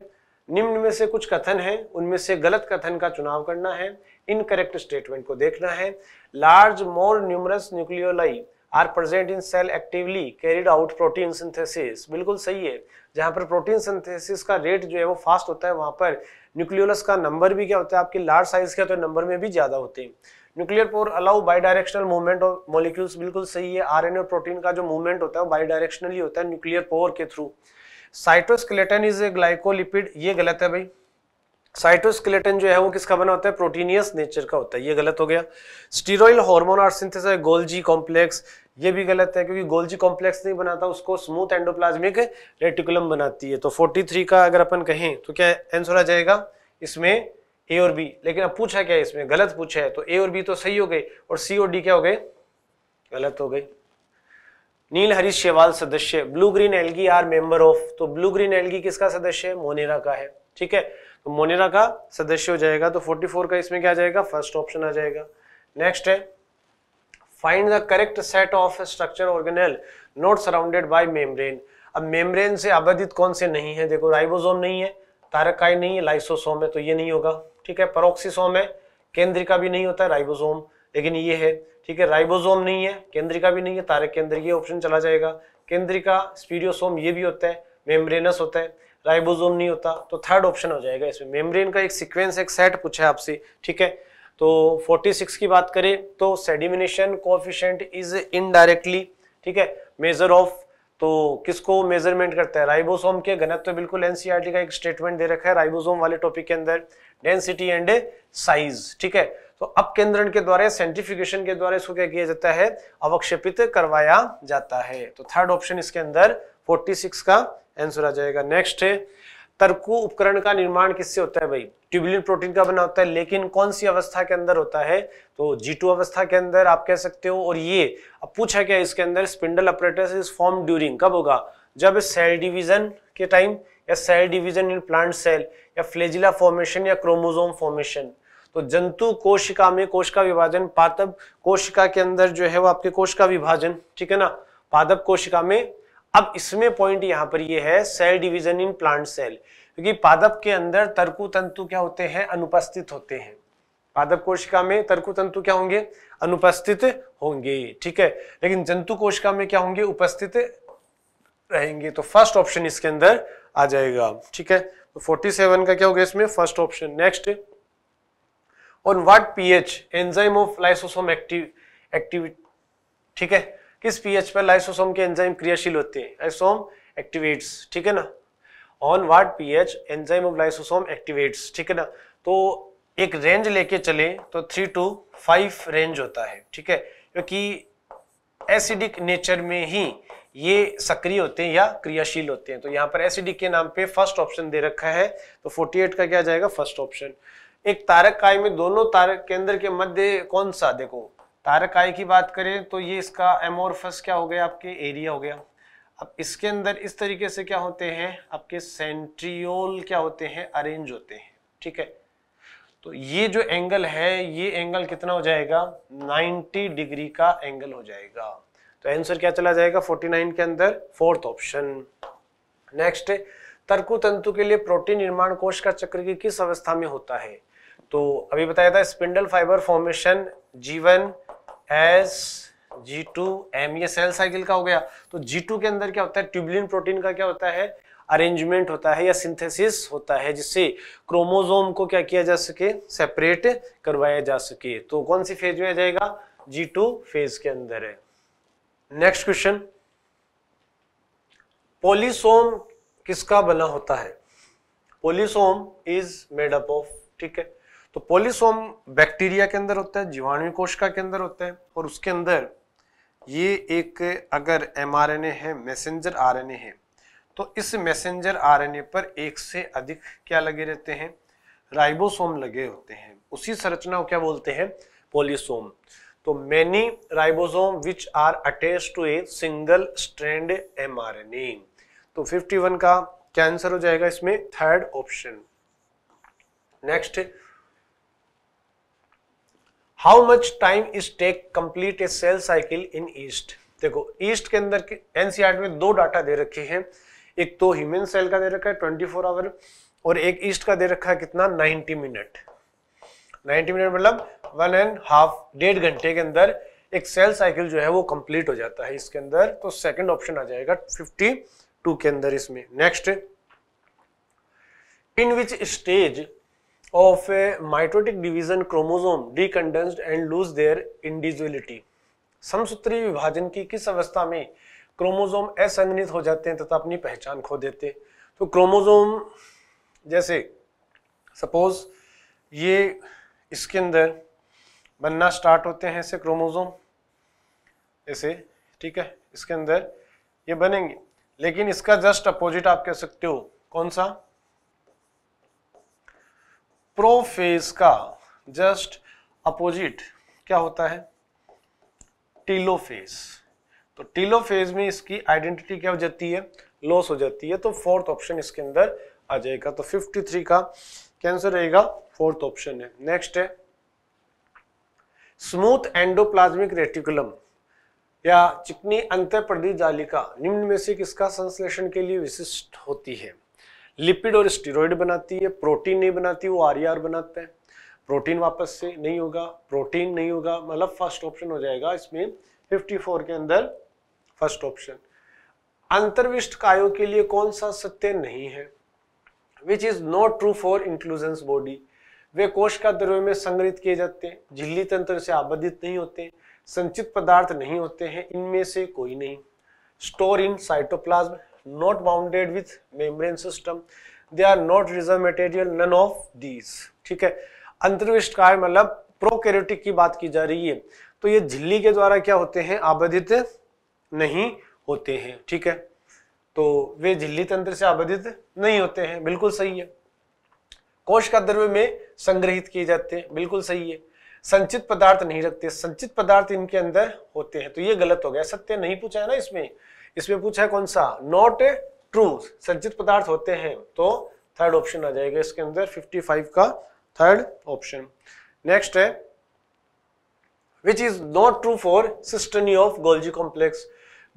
निम्न में से कुछ कथन है उनमें से गलत कथन का चुनाव करना है इनकरेक्ट स्टेटमेंट को देखना है large more numerous nucleoli are present in cell actively carried out protein synthesis बिल्कुल सही है जहाँ पर प्रोटीन सिंथेसिस का रेट जो है वो फास्ट होता है वहाँ पर न्यूक्लियोलस का नंबर भी क्या होता है आपके लार्ज साइज का तो नंबर में भी ज़्यादा होते हैं nuclear pore allow bidirectional movement of molecules बिल्कुल सही है आरएनए और प्रोटीन का जो मूवमेंट होता है वो बाई डायरेक्शनली होता है न्यूक्लियर पोर के through cytoskeleton is a glycolipid ये गलत है भाई साइटोस्केलेटन जो है वो किसका बना होता है प्रोटीनियस नेचर का होता है ये गलत हो गया steroid hormone are synthesise Golgi complex ये भी गलत है क्योंकि गोल्जी कॉम्प्लेक्स नहीं बनाता उसको स्मूथ एंडोप्लाज्मिक रेटिकुलम बनाती है तो 43 का अगर अपन कहें तो क्या आंसर आ जाएगा इसमें ए और बी लेकिन अब पूछा क्या है इसमें गलत पूछा है तो ए और बी तो सही हो गए और सी और डी क्या हो गए गलत हो गई नील हरीश शेवाल सदस्य blue green algae are member of तो ब्लू ग्रीन एलगी किसका सदस्य है मोनेरा का है ठीक है तो मोनेरा का सदस्य हो जाएगा तो 44 का इसमें क्या आ जाएगा फर्स्ट ऑप्शन आ जाएगा नेक्स्ट है find the correct set of structure organelle not surrounded by membrane अब मेम्ब्रेन से आबादित कौन से नहीं है देखो राइबोसोम नहीं है तारकाई नहीं है लाइसोसोम है तो ये नहीं होगा ठीक है परोक्सीसोम है केंद्रिका भी नहीं होता है राइबोसोम लेकिन ये है ठीक है राइबोसोम नहीं है केंद्रिका भी नहीं है तारक केंद्र ये ऑप्शन चला जाएगा केंद्रिका स्पीडियोसोम ये भी होता है मेम्ब्रेनस होता है राइबोसोम नहीं होता तो थर्ड ऑप्शन हो जाएगा इसमें मेम्ब्रेन का एक सीक्वेंस एक सेट पूछा है आपसे ठीक है तो 46 की बात करें तो सेडिमिनेशन कोफिशेंट इज इनडायरेक्टली ठीक है मेजर ऑफ तो किसको मेजरमेंट करता है राइबोसोम के घनत्व तो बिल्कुल एनसीईआरटी e का एक स्टेटमेंट दे रखा है राइबोसोम वाले टॉपिक के अंदर डेंसिटी एंड साइज ठीक है तो अपकेंद्रण के द्वारा सेंट्रीफिकेशन के द्वारा इसको क्या किया जाता है अवक्षेपित करवाया जाता है तो थर्ड ऑप्शन इसके अंदर 46 का आंसर आ जाएगा नेक्स्ट है तर्कु उपकरण का निर्माण किससे होता है भाई ट्यूबुलिन प्रोटीन का बना होता है लेकिन कौन सी अवस्था के अंदर होता है तो जी अवस्था के अंदर आप कह सकते हो और ये अब पूछा क्या इसके अंदर spindle apparatus is form during कब होगा जब सेल डिवीजन के टाइम या cell division in plant cell या फ्लेजिला फॉर्मेशन या क्रोमोजोम फॉर्मेशन तो जंतु कोशिका में कोश का विभाजन पादप कोशिका के अंदर जो है वो आपके कोश का विभाजन ठीक है ना पादप कोशिका में अब इसमें पॉइंट यहां पर ये है cell division in plant cell क्योंकि पादप के अंदर तर्कु तंतु क्या होते हैं अनुपस्थित होते हैं पादप कोशिका में तर्कु तंतु क्या होंगे अनुपस्थित होंगे ठीक है लेकिन जंतु कोशिका में क्या होंगे उपस्थित रहेंगे तो फर्स्ट ऑप्शन इसके अंदर आ जाएगा ठीक है तो 47 का क्या होगा इसमें first option next on what pH enzyme of lysosome active activity ठीक है किस पीएच पर लाइसोसोम के एंजाइम क्रियाशील होते हैं लाइसोसोम एक्टिवेट्स ठीक है ना on what pH enzyme of lysosome activates ठीक है ना तो एक रेंज लेके चले तो थ्री टू फाइव रेंज होता है ठीक है क्योंकि एसिडिक नेचर में ही ये सक्रिय होते हैं या क्रियाशील होते हैं तो यहाँ पर एसिडिक के नाम पे फर्स्ट ऑप्शन दे रखा है तो 48 का क्या जाएगा फर्स्ट ऑप्शन एक तारक काय में दोनों तारक केंद्र के मध्य कौन सा देखो तारक आय की बात करें तो ये इसका एमोरफस क्या हो गया आपके एरिया हो गया अब इसके अंदर इस तरीके से क्या होते हैं आपके सेंट्रियोल क्या होते हैं अरेंज होते हैं ठीक है तो ये जो एंगल है ये एंगल कितना हो जाएगा 90 डिग्री का एंगल हो जाएगा तो आंसर क्या चला जाएगा 49 के अंदर फोर्थ ऑप्शन नेक्स्ट तर्कु तंतु के लिए प्रोटीन निर्माण कोश का चक्र की किस अवस्था में होता है तो अभी बताया था spindle fibre formation G one S G two M ये सेल साइकिल का हो गया तो जी टू के अंदर क्या होता है ट्यूबलिन प्रोटीन का क्या होता है अरेंजमेंट होता है या सिंथेसिस होता है जिससे क्रोमोजोम को क्या किया जा सके सेपरेट करवाया जा सके तो कौन सी फेज में आ जाएगा जी टू फेज के अंदर है नेक्स्ट क्वेश्चन पोलिसोम किसका बना होता है polysome is made up of ठीक है तो पोलिसोम बैक्टीरिया के अंदर होता है जीवाणु कोशिका के अंदर होता है और उसके अंदर ये एक अगर एम है मैसेंजर आर है तो इस मैसेंजर आर पर एक से अधिक क्या लगे रहते हैं राइबोसोम लगे होते हैं उसी संरचना को क्या बोलते हैं पोलिसोम तो many ribosome which are attach to a single strand M तो 51 का क्या आंसर हो जाएगा इसमें third option next how much time is take complete a cell cycle in yeast देखो ईस्ट के अंदर एनसीआर e में दो डाटा दे रखे हैं एक तो ह्यूमन सेल का दे रखा है 24 फोर आवर और एक ईस्ट का दे रखा है कितना 90 मिनट 90 मिनट मतलब वन एंड हाफ डेढ़ घंटे के अंदर एक सेल साइकिल जो है वो कंप्लीट हो जाता है इसके अंदर तो सेकंड ऑप्शन आ जाएगा 52 के अंदर इसमें next in which stage of a mitotic division chromosome decondense and lose their individuality समसूत्री विभाजन की किस अवस्था में क्रोमोजोम असंगनित हो जाते हैं तथा अपनी पहचान खो देते तो क्रोमोजोम जैसे सपोज ये इसके अंदर बनना स्टार्ट होते हैं ऐसे क्रोमोजोम ऐसे ठीक है इसके अंदर ये बनेंगे लेकिन इसका जस्ट अपोजिट आप कह सकते हो कौन सा प्रोफेज का जस्ट अपोजिट क्या होता है टीलोफेज तो टीलोफेज में इसकी आइडेंटिटी क्या हो जाती है लॉस हो जाती है तो फोर्थ ऑप्शन इसके अंदर आ जाएगा तो 53 का कैंसर रहेगा फोर्थ ऑप्शन है नेक्स्ट है स्मूथ एंडोप्लाज्मिक रेटिकुलम या चिकनी अंतर प्रदीप जालिका निम्न में से किसका संश्लेषण के लिए विशिष्ट होती है लिपिड और स्टीरोइड बनाती है प्रोटीन नहीं बनाती वो आर आर बनाते हैं प्रोटीन वापस से नहीं होगा प्रोटीन नहीं होगा मतलब फर्स्ट ऑप्शन हो जाएगा इसमें 54 के अंदर फर्स्ट ऑप्शन अंतर्विष्ट कायों के लिए कौन सा सत्य नहीं है which is not true for inclusions body वे कोश का द्रव्य में संग्रहित किए जाते हैं झिल्ली तंत्र से आबद्धित नहीं होते संचित पदार्थ नहीं होते हैं इनमें से कोई नहीं store in cytoplasm not bounded with membrane system they are not reserve material none of these ठीक है अंतर्विष्ट का मतलब प्रोकैरियोटिक की बात की जा रही है तो ये झिल्ली के द्वारा क्या होते हैं आबद्धित नहीं होते हैं ठीक है तो वे झिल्ली तंत्र से आबद्धित नहीं होते हैं बिल्कुल सही है कोश का द्रव्य में संग्रहित किए जाते हैं बिल्कुल सही है संचित पदार्थ नहीं रखते संचित पदार्थ इनके अंदर होते हैं तो ये गलत हो गया सत्य नहीं पूछा है ना इसमें इसमें पूछा है कौन सा नॉट ए ट्रू संचित पदार्थ होते हैं तो थर्ड ऑप्शन आ जाएगा इसके अंदर 55 का थर्ड ऑप्शन नेक्स्ट है which is not true for cisternae of Golgi complex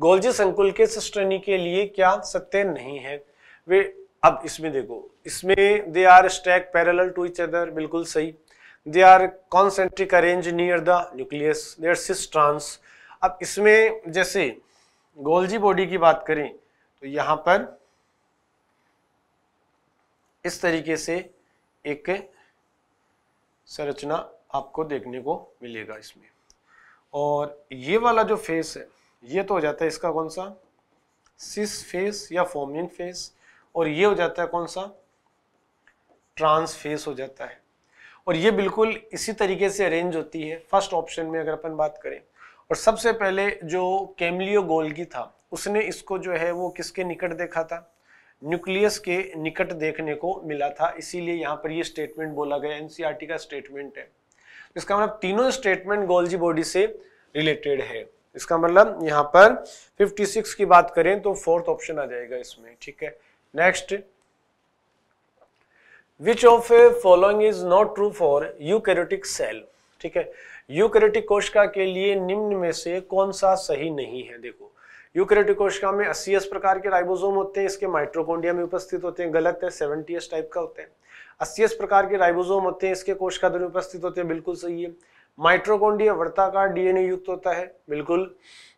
Golgi संकुल के सिस्टनी के लिए क्या सत्य नहीं है वे अब इसमें देखो इसमें they are stack parallel to each other बिल्कुल सही they are concentric arrange near the nucleus their cis trans अब इसमें जैसे गोल्जी बॉडी की बात करें तो यहाँ पर इस तरीके से एक संरचना आपको देखने को मिलेगा इसमें और ये वाला जो फेस है ये तो हो जाता है इसका कौन सा सिस फेस या फॉर्मिन फेस और ये हो जाता है कौन सा ट्रांस फेस हो जाता है और ये बिल्कुल इसी तरीके से अरेंज होती है फर्स्ट ऑप्शन में अगर अपन बात करें और सबसे पहले जो कैमलियो गोल्गी था उसने इसको जो है वो किसके निकट देखा था न्यूक्लियस के निकट देखने को मिला था इसीलिए यहाँ पर ये स्टेटमेंट बोला गया एनसीईआरटी e का स्टेटमेंट है इसका मतलब तीनों स्टेटमेंट गोल्जी बॉडी से रिलेटेड है इसका मतलब यहाँ पर 56 की बात करें तो फोर्थ ऑप्शन आ जाएगा इसमें ठीक है next which of following is not true for you cell ठीक है यूक्रेटिक कोशिका के लिए निम्न में से कौन सा सही नहीं है देखो यूक्रेटिक कोशिका में अस्सी प्रकार के राइबोसोम होते हैं इसके माइट्रोकोन्डिया में उपस्थित होते हैं गलत है सेवेंटी टाइप का होता है अस्सी प्रकार के राइबोसोम होते हैं इसके कोशिका में उपस्थित होते हैं बिल्कुल सही है माइट्रोकोन्डिया वर्ताकार डीएनए युक्त होता है बिल्कुल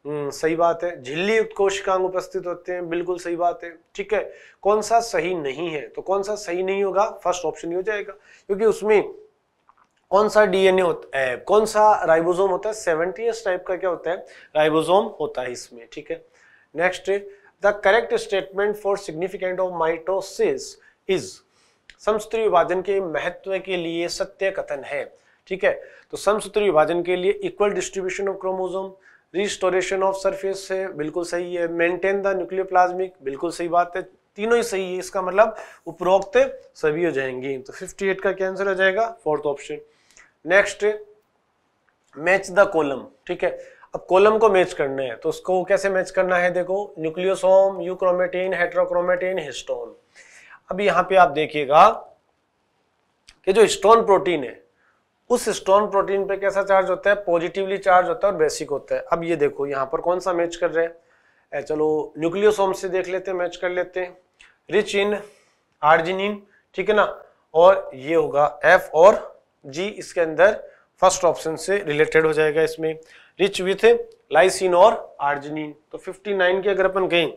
हम्म, सही बात है झिल्ली युक्त कोशिकांग उपस्थित होते हैं बिल्कुल सही बात है ठीक है कौन सा सही नहीं है तो कौन सा सही नहीं होगा फर्स्ट ऑप्शन ही हो जाएगा क्योंकि उसमें कौन सा डीएनए होता है कौन सा राइबोसोम होता है सेवेंटी टाइप का क्या होता है राइबोसोम होता है इसमें ठीक है next the correct statement for significant of mitosis is समसूत्री विभाजन के महत्व के लिए सत्य कथन है ठीक है तो समसूत्री विभाजन के लिए equal distribution of chromosome restoration of surface है बिल्कुल सही है मेंटेन द न्यूक्लियोप्लाज्मिक बिल्कुल सही बात है तीनों ही सही है इसका मतलब उपरोक्त सभी हो जाएंगे तो 58 का क्या आंसर हो जाएगा fourth option next match the column ठीक है अब कोलम को मैच करना है तो उसको कैसे मैच करना है देखो न्यूक्लियोसोम यूक्रोमेटिन हेट्रोक्रोमेटिन हिस्टोन अब यहां पे आप देखिएगा कि जो स्टोन प्रोटीन है उस स्टोन प्रोटीन पे कैसा चार्ज होता है पॉजिटिवली चार्ज होता है और बेसिक होता है अब ये देखो यहां पर कौन सा मैच कर रहे हैं चलो न्यूक्लियोसोम से देख लेते हैं मैच कर लेते हैं रिच इन आर्जिनिन ठीक है ना और ये होगा एफ और जी इसके अंदर फर्स्ट ऑप्शन से रिलेटेड हो जाएगा इसमें रिच विथ लाइसिन और आर्जिनिन तो 59 की अगर अपन कहें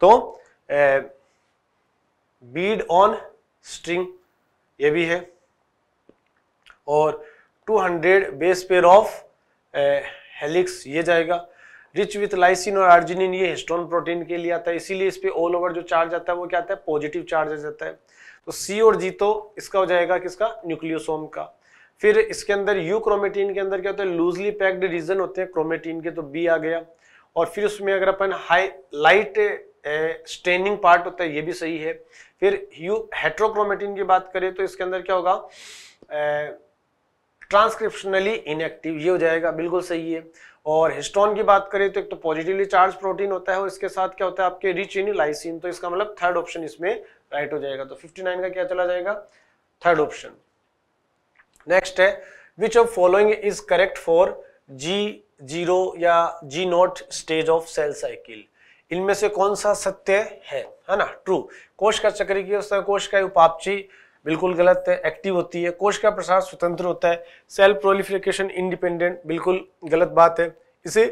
तो ए, बीड ऑन स्ट्रिंग ये भी है और 200 बेस पेयर ऑफ हेलिक्स ये जाएगा रिच विथ लाइसिन और आर्जिनिन ये हिस्टोन प्रोटीन के लिए आता है इसीलिए इस पर ऑल ओवर जो चार्ज आता है वो क्या आता है पॉजिटिव चार्ज आ जाता है तो सी और जी तो इसका हो जाएगा किसका न्यूक्लियोसोम का फिर इसके अंदर यू क्रोमेटीन के अंदर क्या होता है लूजली पैक्ड रीजन होते हैं क्रोमेटीन के तो बी आ गया और फिर उसमें अगर अपन हाई लाइट स्टेनिंग पार्ट होता है ये भी सही है फिर यू हेट्रोक्रोमेटीन की बात करें तो इसके अंदर क्या होगा ट्रांसक्रिप्शनली इनएक्टिव ये हो जाएगा बिल्कुल सही है और हिस्टोन की बात करें तो एक तो पॉजिटिवली चार्ज प्रोटीन होता है और इसके साथ क्या होता है आपके रिच इन लाइसिन तो इसका मतलब थर्ड ऑप्शन इसमें राइट हो जाएगा तो 59 का क्या चला जाएगा थर्ड ऑप्शन नेक्स्ट है which of following is correct for G zero या G not stage of cell cycle इनमें से कौन सा सत्य है है ना ट्रू कोश का अवस्था कोश का उपापची बिल्कुल गलत है एक्टिव होती है कोश का प्रसार स्वतंत्र होता है सेल प्रोलिफिकेशन इंडिपेंडेंट बिल्कुल गलत बात है इसे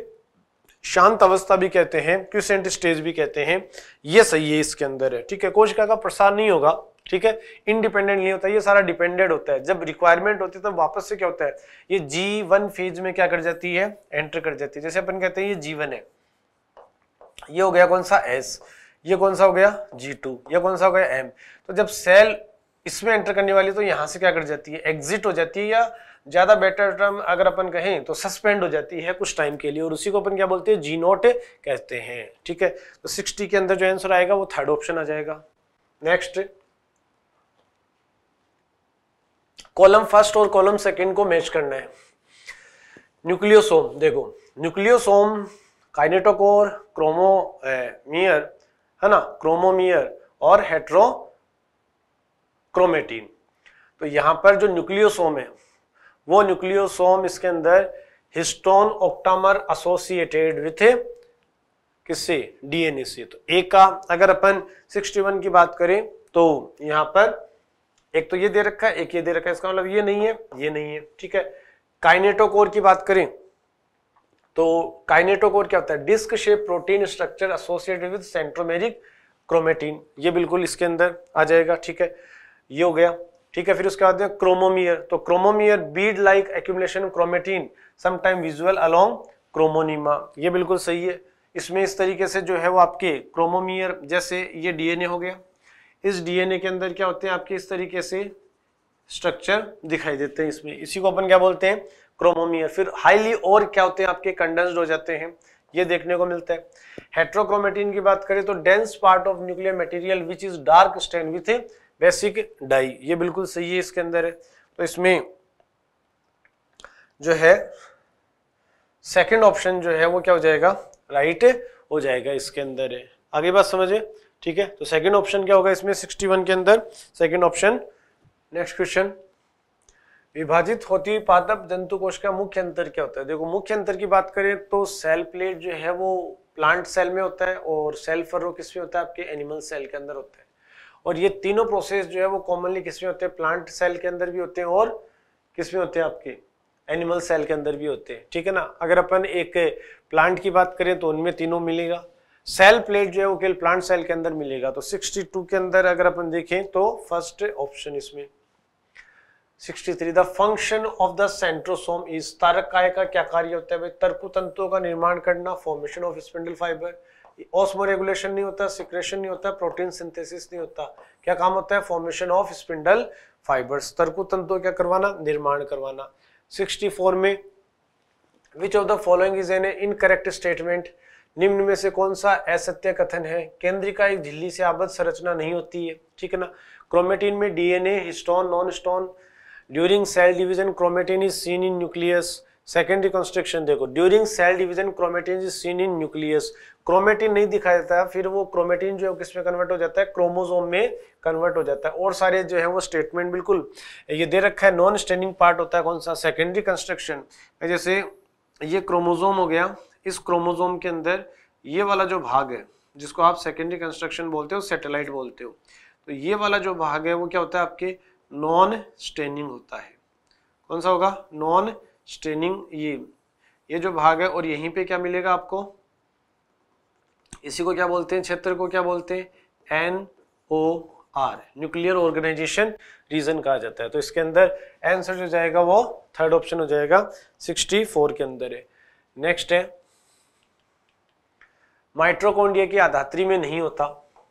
शांत अवस्था भी कहते हैं क्यूसेंट स्टेज भी कहते हैं ये सही है इसके अंदर है ठीक है कोशिका का प्रसार नहीं होगा ठीक है इंडिपेंडेंट नहीं होता ये सारा डिपेंडेंट होता है जब रिक्वायरमेंट होती है तब तो वापस से क्या होता है ये जी वन फेज में क्या कर जाती है एंटर कर जाती है जैसे अपन कहते हैं ये जीवन है ये हो गया कौन सा एस ये कौन सा हो गया जी टू यह कौन सा हो गया एम तो जब सेल इसमें एंटर करने वाली तो यहाँ से क्या कर जाती है एग्जिट हो जाती है या ज़्यादा बेटर टर्म अगर अपन कहें तो सस्पेंड हो जाती है कुछ टाइम के लिए और उसी को अपन क्या बोलते हैं जी नोट कहते हैं ठीक है तो सिक्सटी के अंदर जो आंसर आएगा वो थर्ड ऑप्शन आ जाएगा नेक्स्ट कॉलम फर्स्ट और कॉलम सेकंड को मैच करना है न्यूक्लियोसोम देखो न्यूक्लियोसोम काइनेटोकोर क्रोमोमियर है ना क्रोमोमियर और हेट्रो क्रोमेटीन तो यहाँ पर जो न्यूक्लियोसोम है वो न्यूक्लियोसोम इसके अंदर हिस्टोन ऑक्टामर एसोसिएटेड विथ किससे डीएनए से तो एक का अगर अपन 61 की बात करें तो यहाँ पर एक तो ये दे रखा है एक ये दे रखा है इसका मतलब ये नहीं है ये नहीं है ठीक है काइनेटोकोर की बात करें तो काइनेटोकोर क्या होता है disc shape protein structure associated with centromeric chromatin ये बिल्कुल इसके अंदर आ जाएगा ठीक है ये हो गया ठीक है फिर उसके बाद क्रोमोमियर तो chromomere bead like accumulation chromatin sometime visual along chromonema ये बिल्कुल सही है इसमें इस तरीके से जो है वो आपके क्रोमोमियर जैसे ये डीएनए हो गया इस डीएनए के अंदर क्या होते हैं आपके इस तरीके से स्ट्रक्चर दिखाई देते हैं इसमें इसी को अपन क्या बोलते हैं क्रोमोमियर फिर हाईली और क्या होते हैं आपके कंडेंस्ड हो जाते हैं ये देखने को मिलता है हेट्रोक्रोमेटीन की बात करें तो dense part of nuclear material which is dark stained with basic dye ये बिल्कुल सही है इसके अंदर है तो इसमें जो है सेकंड ऑप्शन जो है वो क्या हो जाएगा राइट हो जाएगा इसके अंदर है आगे बात समझे ठीक है तो सेकंड ऑप्शन क्या होगा इसमें 61 के अंदर सेकंड ऑप्शन नेक्स्ट क्वेश्चन विभाजित होती हुई पादप जंतु कोश का मुख्य अंतर क्या होता है देखो मुख्य अंतर की बात करें तो सेल प्लेट जो है वो प्लांट सेल में होता है और सेल फर्रो किसमें होता है आपके एनिमल सेल के अंदर होता है और ये तीनों प्रोसेस जो है वो कॉमनली किसमें होते हैं प्लांट सेल के अंदर भी होते हैं और किसमें होते हैं आपके एनिमल सेल के अंदर भी होते हैं ठीक है ना अगर अपन एक प्लांट की बात करें तो उनमें तीनों मिलेगा सेल प्लेट जो है वो केवल प्लांट सेल के अंदर मिलेगा तो 62 के अंदर अगर अपन देखें तो फर्स्ट ऑप्शन इसमें 63 the function of the centrosome is तारक काय का क्या कार्य होता है भाई तर्कु तंतुओं का निर्माण करना formation of spindle fibre osmoregulation नहीं होता सिक्रेशन नहीं होता प्रोटीन सिंथेसिस नहीं होता क्या काम होता है फॉर्मेशन ऑफ स्पिंडल फाइबर्स तर्कु तंतु क्या करवाना निर्माण करवाना 64 में which of the following is an incorrect statement निम्न में से कौन सा असत्य कथन है केंद्रिका एक झिल्ली से आबद्ध संरचना नहीं होती है ठीक है ना क्रोमेटिन में DNA histone non histone during cell division chromatin is seen in nucleus secondary construction देखो during cell division chromatin is seen in nucleus chromatin नहीं दिखाया जाता है फिर वो क्रोमेटिन जो है किसमें कन्वर्ट हो जाता है क्रोमोजोम में कन्वर्ट हो जाता है और सारे जो है वो स्टेटमेंट बिल्कुल ये दे रखा है नॉन स्टैंडिंग पार्ट होता है कौन सा सेकेंडरी कंस्ट्रक्शन जैसे ये क्रोमोजोम हो गया इस क्रोमोजोम के अंदर ये वाला जो भाग है जिसको आप सेकेंडरी कंस्ट्रक्शन बोलते हो सेटेलाइट बोलते हो तो ये वाला जो भाग है वो क्या होता है आपके नॉन स्टेनिंग होता है कौन सा होगा नॉन स्ट्रेनिंग ये ये जो भाग है और यहीं पे क्या मिलेगा आपको इसी को क्या बोलते हैं क्षेत्र को क्या बोलते हैं N O R nuclear organisation region कहा जाता है तो इसके अंदर आंसर जो जाएगा वो थर्ड ऑप्शन हो जाएगा 64 के अंदर है नेक्स्ट है माइट्रोकोन्डिया की आधात्री में नहीं होता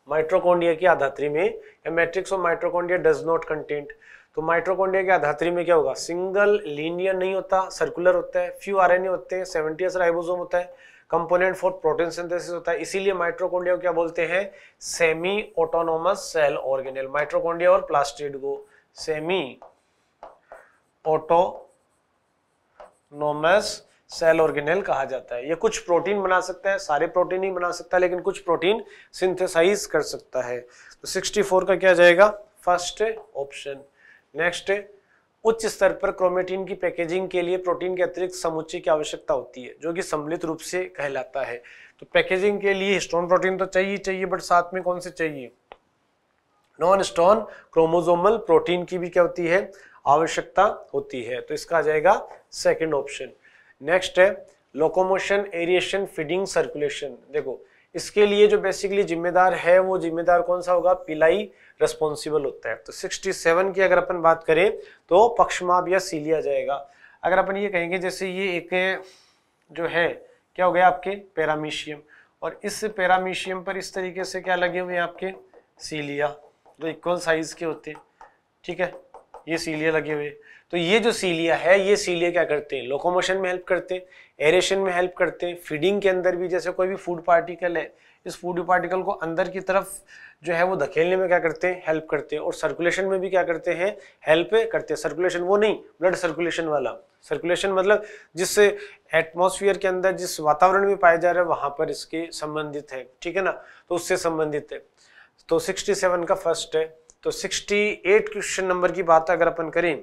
माइट्रोकोन्डिया की आधात्री में matrix of mitochondria does not content तो माइट्रोकॉन्ड्रिया के आधात्री में क्या होगा सिंगल लीनियर नहीं होता सर्कुलर होता है फ्यू आरएनए होते हैं सेवेंटीएस राइबोसोम होता है कंपोनेंट फॉर प्रोटीन सिंथेसिस होता है इसीलिए माइट्रोकॉन्ड्रिया क्या बोलते हैं semi autonomous cell organelle mitochondria और प्लास्टिड को सेमी ऑटोनोमस सेल ऑर्गेनेल कहा जाता है ये कुछ प्रोटीन बना सकता है सारे प्रोटीन नहीं बना सकता लेकिन कुछ प्रोटीन सिंथेसाइज कर सकता है तो 64 का क्या जाएगा फर्स्ट ऑप्शन नेक्स्ट उच्च स्तर पर क्रोमेटीन की पैकेजिंग के लिए प्रोटीन के अतिरिक्त समुच्चय की आवश्यकता होती है जो कि सम्मिलित रूप से कहलाता है तो पैकेजिंग के लिए स्टोन प्रोटीन तो चाहिए चाहिए बट साथ में कौन से चाहिए नॉन स्टोन क्रोमोजोमल प्रोटीन की भी क्या होती है आवश्यकता होती है तो इसका आ जाएगा सेकेंड ऑप्शन नेक्स्ट है लोकोमोशन एरिएशन फीडिंग सर्कुलेशन देखो इसके लिए जो बेसिकली जिम्मेदार है वो जिम्मेदार कौन सा होगा पिलाई रिस्पॉन्सिबल होता है तो 67 की अगर अपन बात करें तो पक्षमाप या सी लिया जाएगा अगर अपन ये कहेंगे जैसे ये एक जो है क्या हो गया आपके पैरामीशियम और इस पैरामीशियम पर इस तरीके से क्या लगे हुए हैं आपके सीलिया जो इक्वल साइज के होते हैं ठीक है ये सीलिया लगे हुए तो ये जो सीलिया है ये सीलिया क्या करते हैं लोकोमोशन में हेल्प करते हैं एरेशन में हेल्प करते हैं फीडिंग के अंदर भी जैसे कोई भी फूड पार्टिकल है इस फूड पार्टिकल को अंदर की तरफ जो है वो धकेलने में क्या करते हैं हेल्प करते हैं और सर्कुलेशन में भी क्या करते हैं हेल्प करते हैं सर्कुलेशन वो नहीं ब्लड सर्कुलेशन वाला सर्कुलेशन मतलब जिस एटमोसफियर के अंदर जिस वातावरण में पाया जा रहा है वहाँ पर इसके संबंधित है ठीक है ना तो उससे संबंधित है तो सिक्सटी का फर्स्ट है तो सिक्सटी क्वेश्चन नंबर की बात अगर अपन करें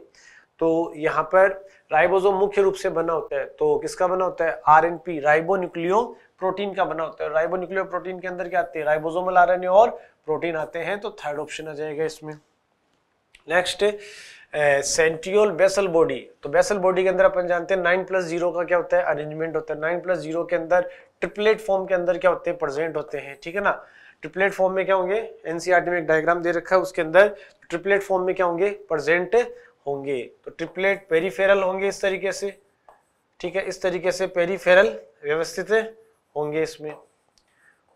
तो यहाँ पर राइबोसोम मुख्य रूप से बना होता है तो किसका बना होता है R N P ribonucleoprotein का बना होता है राइबो न्यूक्लियो प्रोटीन के अंदर क्या आते हैं राइबोसोमल ए और प्रोटीन आते हैं तो थर्ड ऑप्शन आ जाएगा इसमें नेक्स्ट सेंट्रियोल बेसल बॉडी तो बेसल बॉडी के अंदर अपन जानते हैं नाइन प्लस जीरो का क्या होता है अरेंजमेंट होता है नाइन प्लस जीरो के अंदर ट्रिपलेट फॉर्म के अंदर क्या होते हैं प्रेजेंट होते हैं ठीक है ना ट्रिपलेट फॉर्म में क्या होंगे एनसीआरटी e में एक डायग्राम दे रखा है उसके अंदर ट्रिपलेट फॉर्म में क्या होंगे प्रेजेंट होंगे तो ट्रिपलेट पेरीफेरल होंगे इस तरीके से ठीक है इस तरीके से पेरीफेरल व्यवस्थित होंगे इसमें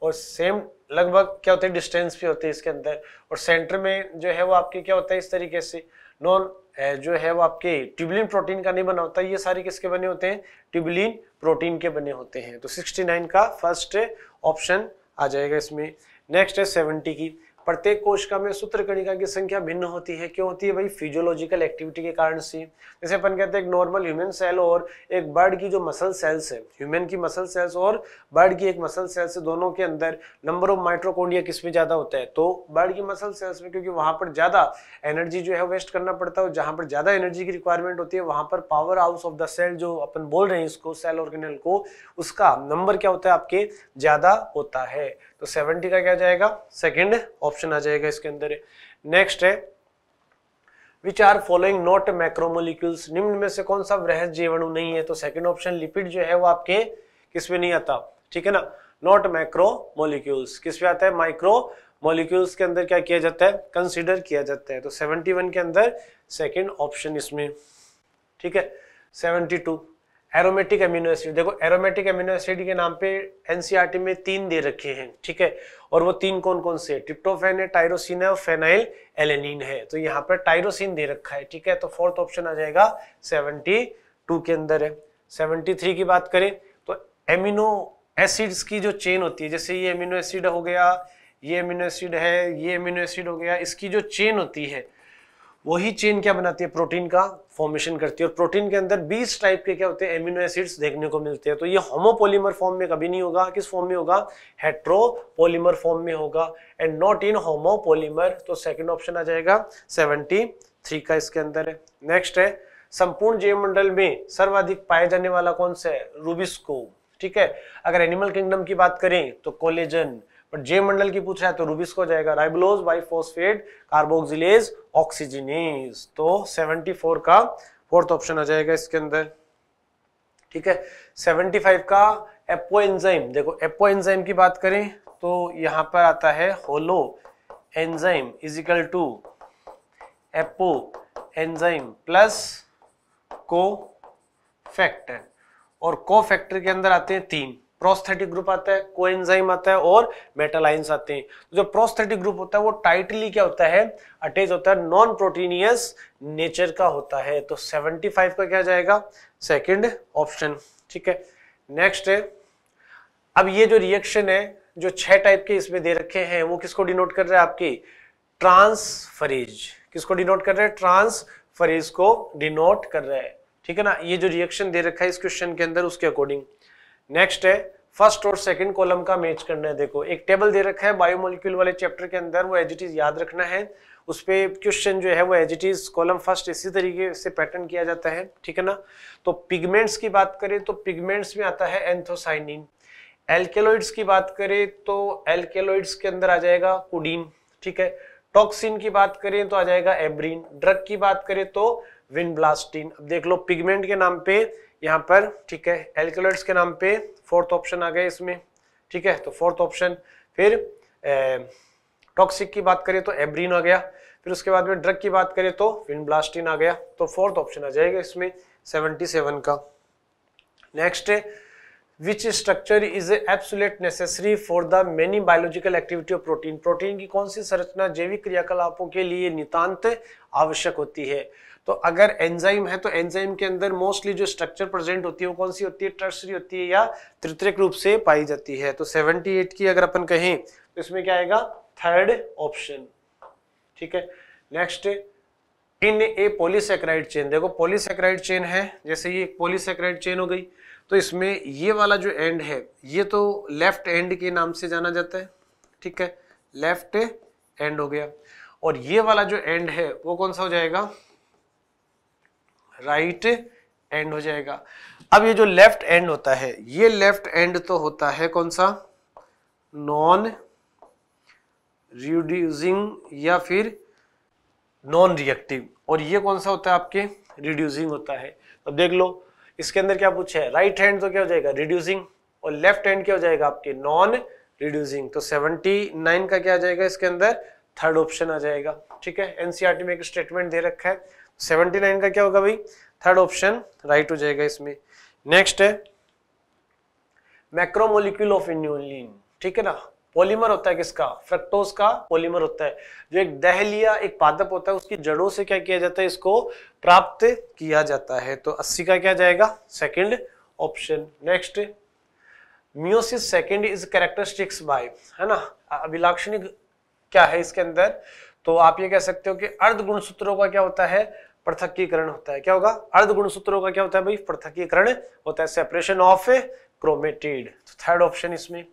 और सेम लगभग क्या होता है डिस्टेंस भी होते हैं इसके अंदर और सेंटर में जो है वो आपके क्या होता है इस तरीके से नॉन जो है वो आपके ट्यूबलिन प्रोटीन का नहीं बना होता ये सारे किसके बने होते हैं ट्यूबलिन प्रोटीन के बने होते हैं तो 69 का फर्स्ट ऑप्शन आ जाएगा इसमें नेक्स्ट है 70 की प्रत्येक कोशिका में सूत्र कणिका की संख्या भिन्न होती है क्यों होती है भाई फिजियोलॉजिकल एक्टिविटी के कारण से जैसे अपन कहते हैं एक नॉर्मल ह्यूमन सेल और एक बर्ड की जो मसल सेल्स है ह्यूमन की मसल सेल्स और बर्ड की एक मसल सेल्स दोनों के अंदर नंबर ऑफ माइट्रोकोडिया किसमें ज़्यादा होता है तो बर्ड की मसल सेल्स में क्योंकि वहां पर ज़्यादा एनर्जी जो है वेस्ट करना पड़ता है और जहां पर ज़्यादा एनर्जी की रिक्वायरमेंट होती है वहां पर powerhouse of the cell जो अपन बोल रहे हैं इसको सेल ऑर्गेनल को उसका नंबर क्या होता है आपके ज़्यादा होता है तो 70 का क्या जाएगा सेकंड ऑप्शन आ जाएगा इसके अंदर नेक्स्ट है which are following not macromolecules निम्न में से कौन सा वृहद जीवाणु नहीं है तो सेकंड ऑप्शन लिपिड जो है वो आपके किसमें नहीं आता ठीक है ना नॉट मैक्रो मोलिक्यूल्स किस पे आता है माइक्रो मोलिक्यूल्स के अंदर क्या किया जाता है कंसिडर किया जाता है तो वन के अंदर सेकेंड ऑप्शन इसमें ठीक है टू एरोमेटिक अमीनो एसिड देखो एरोमेटिक अमीनो एसिड के नाम पे एनसीईआरटी e में तीन दे रखे हैं ठीक है और वो तीन कौन कौन से ट्रिप्टोफेन है टाइरोसिन है और फेनाइल एलेनिन है तो यहाँ पर टाइरोसिन दे रखा है ठीक है तो फोर्थ ऑप्शन आ जाएगा सेवनटी टू के अंदर है सेवनटी थ्री की बात करें तो एमिनो एसिड्स की जो चेन होती है जैसे ये एमिनो एसिड हो गया ये एमिनो एसिड है ये एमिनो एसिड हो गया इसकी जो चेन होती है वही चेन क्या बनाती है प्रोटीन का फॉर्मेशन करती है और प्रोटीन के अंदर 20 टाइप के क्या होते हैं एमिनो एसिड्स देखने को मिलते हैं तो ये होमोपोलीमर फॉर्म में कभी नहीं होगा किस फॉर्म में होगा हेट्रोपोलीमर फॉर्म में होगा एंड नॉट इन होमोपोलीमर तो सेकंड ऑप्शन आ जाएगा 73 का इसके अंदर है नेक्स्ट है संपूर्ण मंडल में सर्वाधिक पाया जाने वाला कौन सा है रूबिस्को ठीक है अगर एनिमल किंगडम की बात करें तो कोलेजन बट जे मंडल की पूछ रहा है तो रूबिस को जाएगा राइबलोज बाइफोस्फेट कार्बोक्सिलेज ऑक्सीजनेज तो 74 का फोर्थ ऑप्शन आ जाएगा इसके अंदर ठीक है 75 का एपो एंजाइम देखो एपो एंजाइम की बात करें तो यहां पर आता है holoenzyme equal to apoenzyme plus cofactor और को फैक्टर के अंदर आते हैं तीन प्रोस्थेटिक ग्रुप आता है कोएंजाइम आता है और मेटल आइंस आते हैं तो जो प्रोस्थेटिक ग्रुप होता है वो टाइटली क्या होता है अटैच होता है नॉन प्रोटीनियस नेचर का होता है तो 75 का क्या जाएगा सेकंड ऑप्शन ठीक है नेक्स्ट है अब ये जो रिएक्शन है जो छह टाइप के इसमें दे रखे हैं वो किसको डिनोट कर रहे हैं आपकी ट्रांसफरेज किसको डिनोट कर रहे हैं ट्रांसफरेज को डिनोट कर रहा है ठीक है ना ये जो रिएक्शन दे रखा है इस क्वेश्चन के अंदर उसके अकॉर्डिंग नेक्स्ट है फर्स्ट और सेकंड कॉलम का मैच करना है देखो एक टेबल दे रखा है बायोमोलिक्यूल वाले चैप्टर के अंदर वो एजिटीज याद रखना है उस पर क्वेश्चन जो है वो एजिटीज कॉलम फर्स्ट इसी तरीके से पैटर्न किया जाता है ठीक है ना तो पिगमेंट्स की बात करें तो पिगमेंट्स में आता है एंथोसाइनिन एल्केलॉइड्स की बात करें तो एल्केलॉइड्स के अंदर आ जाएगा कोडीन ठीक है टॉक्सिन की बात करें तो आ जाएगा एब्रीन ड्रग की बात करें तो विनब्लास्टिन अब देख लो पिगमेंट के नाम पे यहाँ पर ठीक है एल्कोलाइड्स के नाम पे फोर्थ ऑप्शन आ गया इसमें ठीक है तो फोर्थ ऑप्शन फिर टॉक्सिक की बात करें तो एब्रीन आ गया फिर उसके बाद में ड्रग की बात करें तो फिनब्लास्टिन आ गया तो फोर्थ ऑप्शन आ जाएगा इसमें सेवनटी सेवन का नेक्स्ट है which structure is absolute necessary for the many biological activity of protein protein की कौन सी संरचना जैविक क्रियाकलापों के लिए नितांत आवश्यक होती है तो अगर एंजाइम है तो एंजाइम के अंदर मोस्टली जो स्ट्रक्चर प्रेजेंट होती है वो कौन सी होती है टर्सरी होती है या तृतीयक रूप से पाई जाती है तो 78 की अगर अपन कहें तो इसमें क्या आएगा थर्ड ऑप्शन ठीक है next in a polysaccharide chain देखो पोलिसक्राइड चेन है जैसे ये पोलिसक्राइड चेन हो गई तो इसमें ये वाला जो एंड है ये तो लेफ्ट एंड के नाम से जाना जाता है ठीक है लेफ्ट एंड हो गया और ये वाला जो एंड है वो कौन सा हो जाएगा राइट एंड हो जाएगा अब ये जो लेफ्ट एंड होता है ये लेफ्ट एंड तो होता है कौन सा नॉन रिड्यूसिंग या फिर नॉन रिएक्टिव और ये कौन सा होता है आपके रिड्यूसिंग होता है तो देख लो इसके अंदर क्या पूछा है राइट हैंड तो क्या हो जाएगा रिड्यूसिंग और लेफ्ट हैंड क्या हो जाएगा आपके नॉन रिड्यूसिंग तो 79 का क्या आ जाएगा इसके अंदर थर्ड ऑप्शन आ जाएगा ठीक है एनसीआरटी e में एक स्टेटमेंट दे रखा है सेवेंटी नाइन का क्या होगा भाई थर्ड ऑप्शन राइट हो जाएगा इसमें नेक्स्ट है मैक्रोमोलिक्यूल ऑफ इन्यूलिन ठीक है ना पॉलीमर होता है किसका फ्रक्टोज का पॉलीमर होता है जो एक दहलिया एक पादप होता है उसकी जड़ों से क्या किया जाता है इसको प्राप्त किया जाता है तो 80 का क्या जाएगा second option next meiosis second is characteristics by है ना अभिलाक्षणिक क्या है इसके अंदर तो आप ये कह सकते हो कि अर्ध गुणसूत्रों का क्या होता है पृथकीकरण होता है क्या होगा अर्ध सूत्रों का क्या होता है भाई पृथकीकरण होता है सेपरेशन ऑफ क्रोमेटेड तो थर्ड ऑप्शन इसमें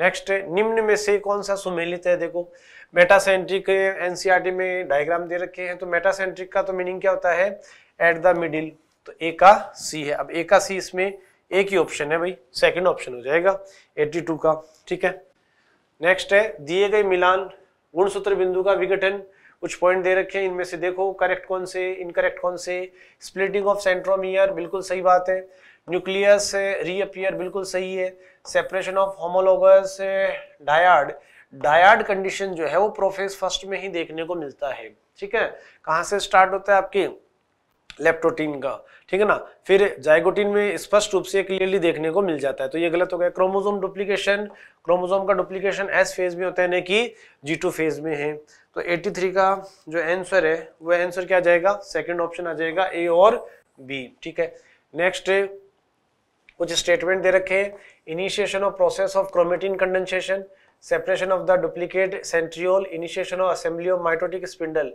नेक्स्ट निम्न में से कौन सा सुमेलित है देखो मेटासेंट्रिक एनसीईआरटी e में डायग्राम दे रखे हैं तो मेटासेंट्रिक का तो मीनिंग क्या होता है एट द मिडिल तो ए का सी है अब ए का सी इसमें एक ही ऑप्शन है भाई सेकंड ऑप्शन हो जाएगा 82 का ठीक है नेक्स्ट है दिए गए मिलान गुणसूत्र बिंदु का विघटन कुछ पॉइंट दे रखे हैं इनमें से देखो करेक्ट कौन से इनकरेक्ट कौन से स्प्लिटिंग ऑफ सेंट्रोमियर बिल्कुल सही बात है न्यूक्लियस रीअपियर बिल्कुल सही है separation of homologous dyad dyad condition जो है वो प्रोफेस फर्स्ट में ही देखने को मिलता है ठीक है कहाँ से स्टार्ट होता है आपके लेप्टोटीन का ठीक है ना फिर जायगोटीन में स्पष्ट रूप से क्लियरली देखने को मिल जाता है तो ये गलत हो गया क्रोमोजोम डुप्लीकेशन क्रोमोजोम का डुप्लीकेशन एस फेज में होता है ना कि जी टू फेज में है तो 83 का जो आंसर है वो आंसर क्या आ जाएगा सेकेंड ऑप्शन आ जाएगा ए और बी ठीक है नेक्स्ट कुछ स्टेटमेंट दे रखे हैं initiation of process of chromatin condensation separation of the duplicate centriole initiation of assembly of mitotic spindle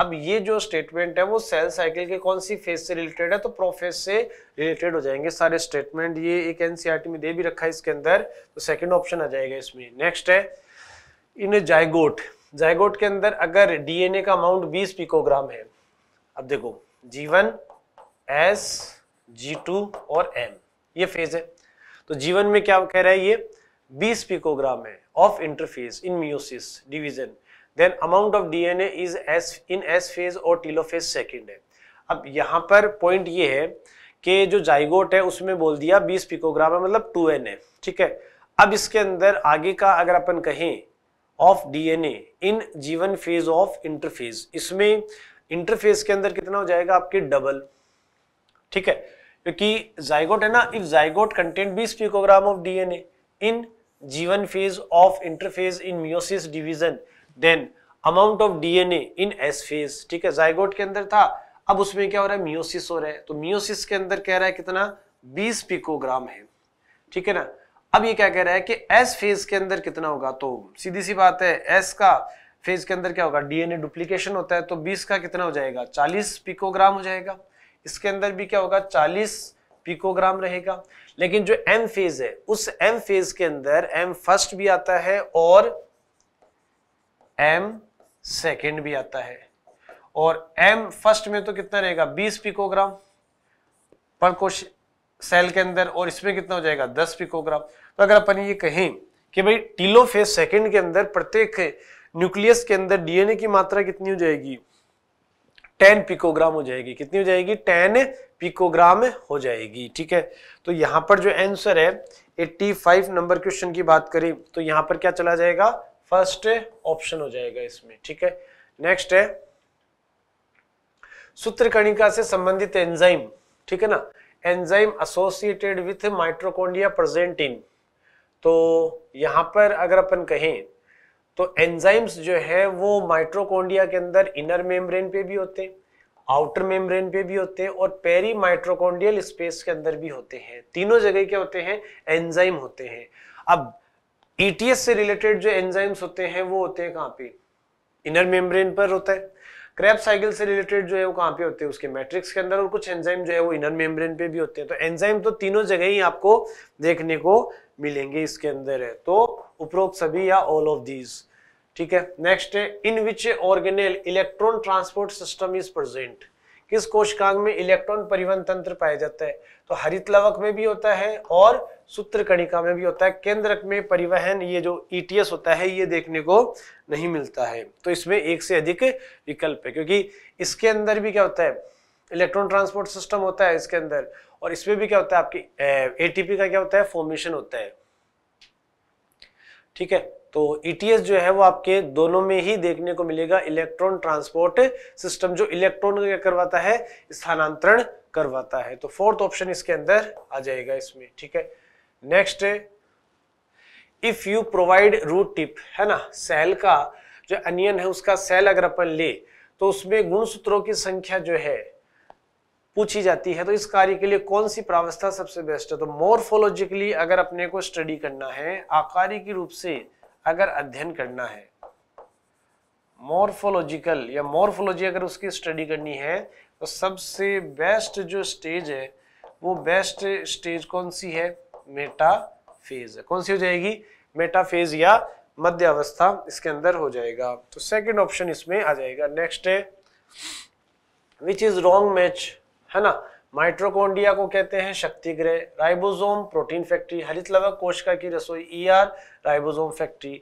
अब ये जो स्टेटमेंट है वो सेल साइकिल के कौन सी फेज से रिलेटेड है तो प्रोफेस से रिलेटेड हो जाएंगे सारे स्टेटमेंट ये एक एनसीईआरटी e में दे भी रखा है इसके अंदर तो सेकंड ऑप्शन आ जाएगा इसमें नेक्स्ट है इन जायगोट जायगोट के अंदर अगर डीएनए का अमाउंट 20 पिकोग्राम है अब देखो जीवन एस जी टू और एम ये फेज है तो जीवन में क्या कह रहा है ये बीस पिकोग्राम है of interphase in meiosis division then amount of DNA is S in S phase और टीलोफेज सेकेंड है अब यहाँ पर पॉइंट ये है कि जो जाइगोट है उसमें बोल दिया 20 पिकोग्राम है मतलब टू एन ए ठीक है अब इसके अंदर आगे का अगर अपन कहें of DNA in G one phase of interphase इसमें इंटरफेज के अंदर कितना हो जाएगा आपके डबल ठीक है क्योंकि जाइगोट है ना if zygote content 20 picogram of DNA in G one phase of interphase in meiosis division then amount of DNA in S phase ठीक है जायगोट के अंदर था अब उसमें क्या हो रहा है मियोसिस हो रहा है तो मियोसिस के अंदर कह रहा है कितना 20 पिकोग्राम है ठीक है ना अब ये क्या कह रहा है कि एस फेज के अंदर कितना होगा तो सीधी सी बात है एस का फेज के अंदर क्या होगा डीएनए डुप्लीकेशन होता है तो 20 का कितना हो जाएगा 40 पिकोग्राम हो जाएगा इसके अंदर भी क्या होगा 40 पिकोग्राम रहेगा लेकिन जो एम फेज है उस एम फेज के अंदर एम फर्स्ट भी आता है और एम सेकेंड भी आता है और एम फर्स्ट में तो कितना रहेगा 20 पिकोग्राम पर क्वेश्चन सेल के अंदर और इसमें कितना हो जाएगा 10 पिकोग्राम तो अगर अपन ये कहें कि भाई टीलोफेज सेकेंड के अंदर प्रत्येक न्यूक्लियस के अंदर डीएनए की मात्रा कितनी हो जाएगी 10 पिकोग्राम हो जाएगी कितनी हो जाएगी 10 पिकोग्राम हो जाएगी ठीक है तो यहां पर जो आंसर है 85 नंबर क्वेश्चन की बात करें तो यहां पर क्या चला जाएगा फर्स्ट ऑप्शन हो जाएगा इसमें ठीक है नेक्स्ट है सूत्रकणिका से संबंधित एंजाइम ठीक है ना enzyme associated with mitochondria present in तो यहां पर अगर अपन कहें तो एंजाइम्स जो है वो माइट्रोकोन्डिया के अंदर इनर मेम्ब्रेन पे भी होते हैं आउटर मेम्ब्रेन पे भी होते हैं और पेरी माइट्रोकोन्डियल स्पेस के अंदर भी होते हैं तीनों जगह के होते हैं एंजाइम होते हैं अब ईटीएस e से रिलेटेड जो एंजाइम्स होते हैं वो होते हैं कहाँ पे इनर मेम्ब्रेन पर होता है क्रैप साइकिल से रिलेटेड जो है वो कहाँ पे होते हैं उसके मैट्रिक्स के अंदर और कुछ एंजाइम जो है वो इनर मेम्ब्रेन पे भी होते हैं तो एंजाइम तो तीनों जगह ही आपको देखने को मिलेंगे इसके अंदर है तो उपरोक्त सभी या ऑल ऑफ दीज ठीक है नेक्स्ट है in which organelle electron transport system is present किस कोशिकांग में इलेक्ट्रॉन परिवहन तंत्र पाया जाता है तो हरित लवक में भी होता है और सूत्र कणिका में भी होता है केंद्रक में परिवहन ये जो ईटीएस e होता है ये देखने को नहीं मिलता है तो इसमें एक से अधिक विकल्प है क्योंकि इसके अंदर भी क्या होता है इलेक्ट्रॉन ट्रांसपोर्ट सिस्टम होता है इसके अंदर और इसमें भी क्या होता है आपकी एटीपी का क्या होता है फॉर्मेशन होता है ठीक है तो ईटीएस e जो है वो आपके दोनों में ही देखने को मिलेगा इलेक्ट्रॉन ट्रांसपोर्ट सिस्टम जो इलेक्ट्रॉन क्या करवाता है स्थानांतरण करवाता है तो फोर्थ ऑप्शन इसके अंदर आ जाएगा इसमें ठीक है next if you provide root tip है ना सेल का जो अनियन है उसका सेल अगर अपन ले तो उसमें गुणसूत्रों की संख्या जो है पूछी जाती है तो इस कार्य के लिए कौन सी प्रावस्था सबसे बेस्ट है तो मोर्फोलॉजिकली अगर अपने को स्टडी करना है आकारी की रूप से अगर अध्ययन करना है मोरफोलॉजिकल या मोरफोलॉजी अगर उसकी स्टडी करनी है तो सबसे बेस्ट जो स्टेज है वो बेस्ट स्टेज कौन सी है मेटाफेज कौन सी हो जाएगी मेटाफेज या मध्य अवस्था इसके अंदर हो जाएगा तो सेकंड ऑप्शन इसमें आ जाएगा नेक्स्ट है विच इज रॉन्ग मैच है ना माइट्रोकोन्डिया को कहते हैं शक्ति ग्रह राइबोसोम प्रोटीन फैक्ट्री हरित लवक कोशिका की रसोई ईआर राइबोसोम फैक्ट्री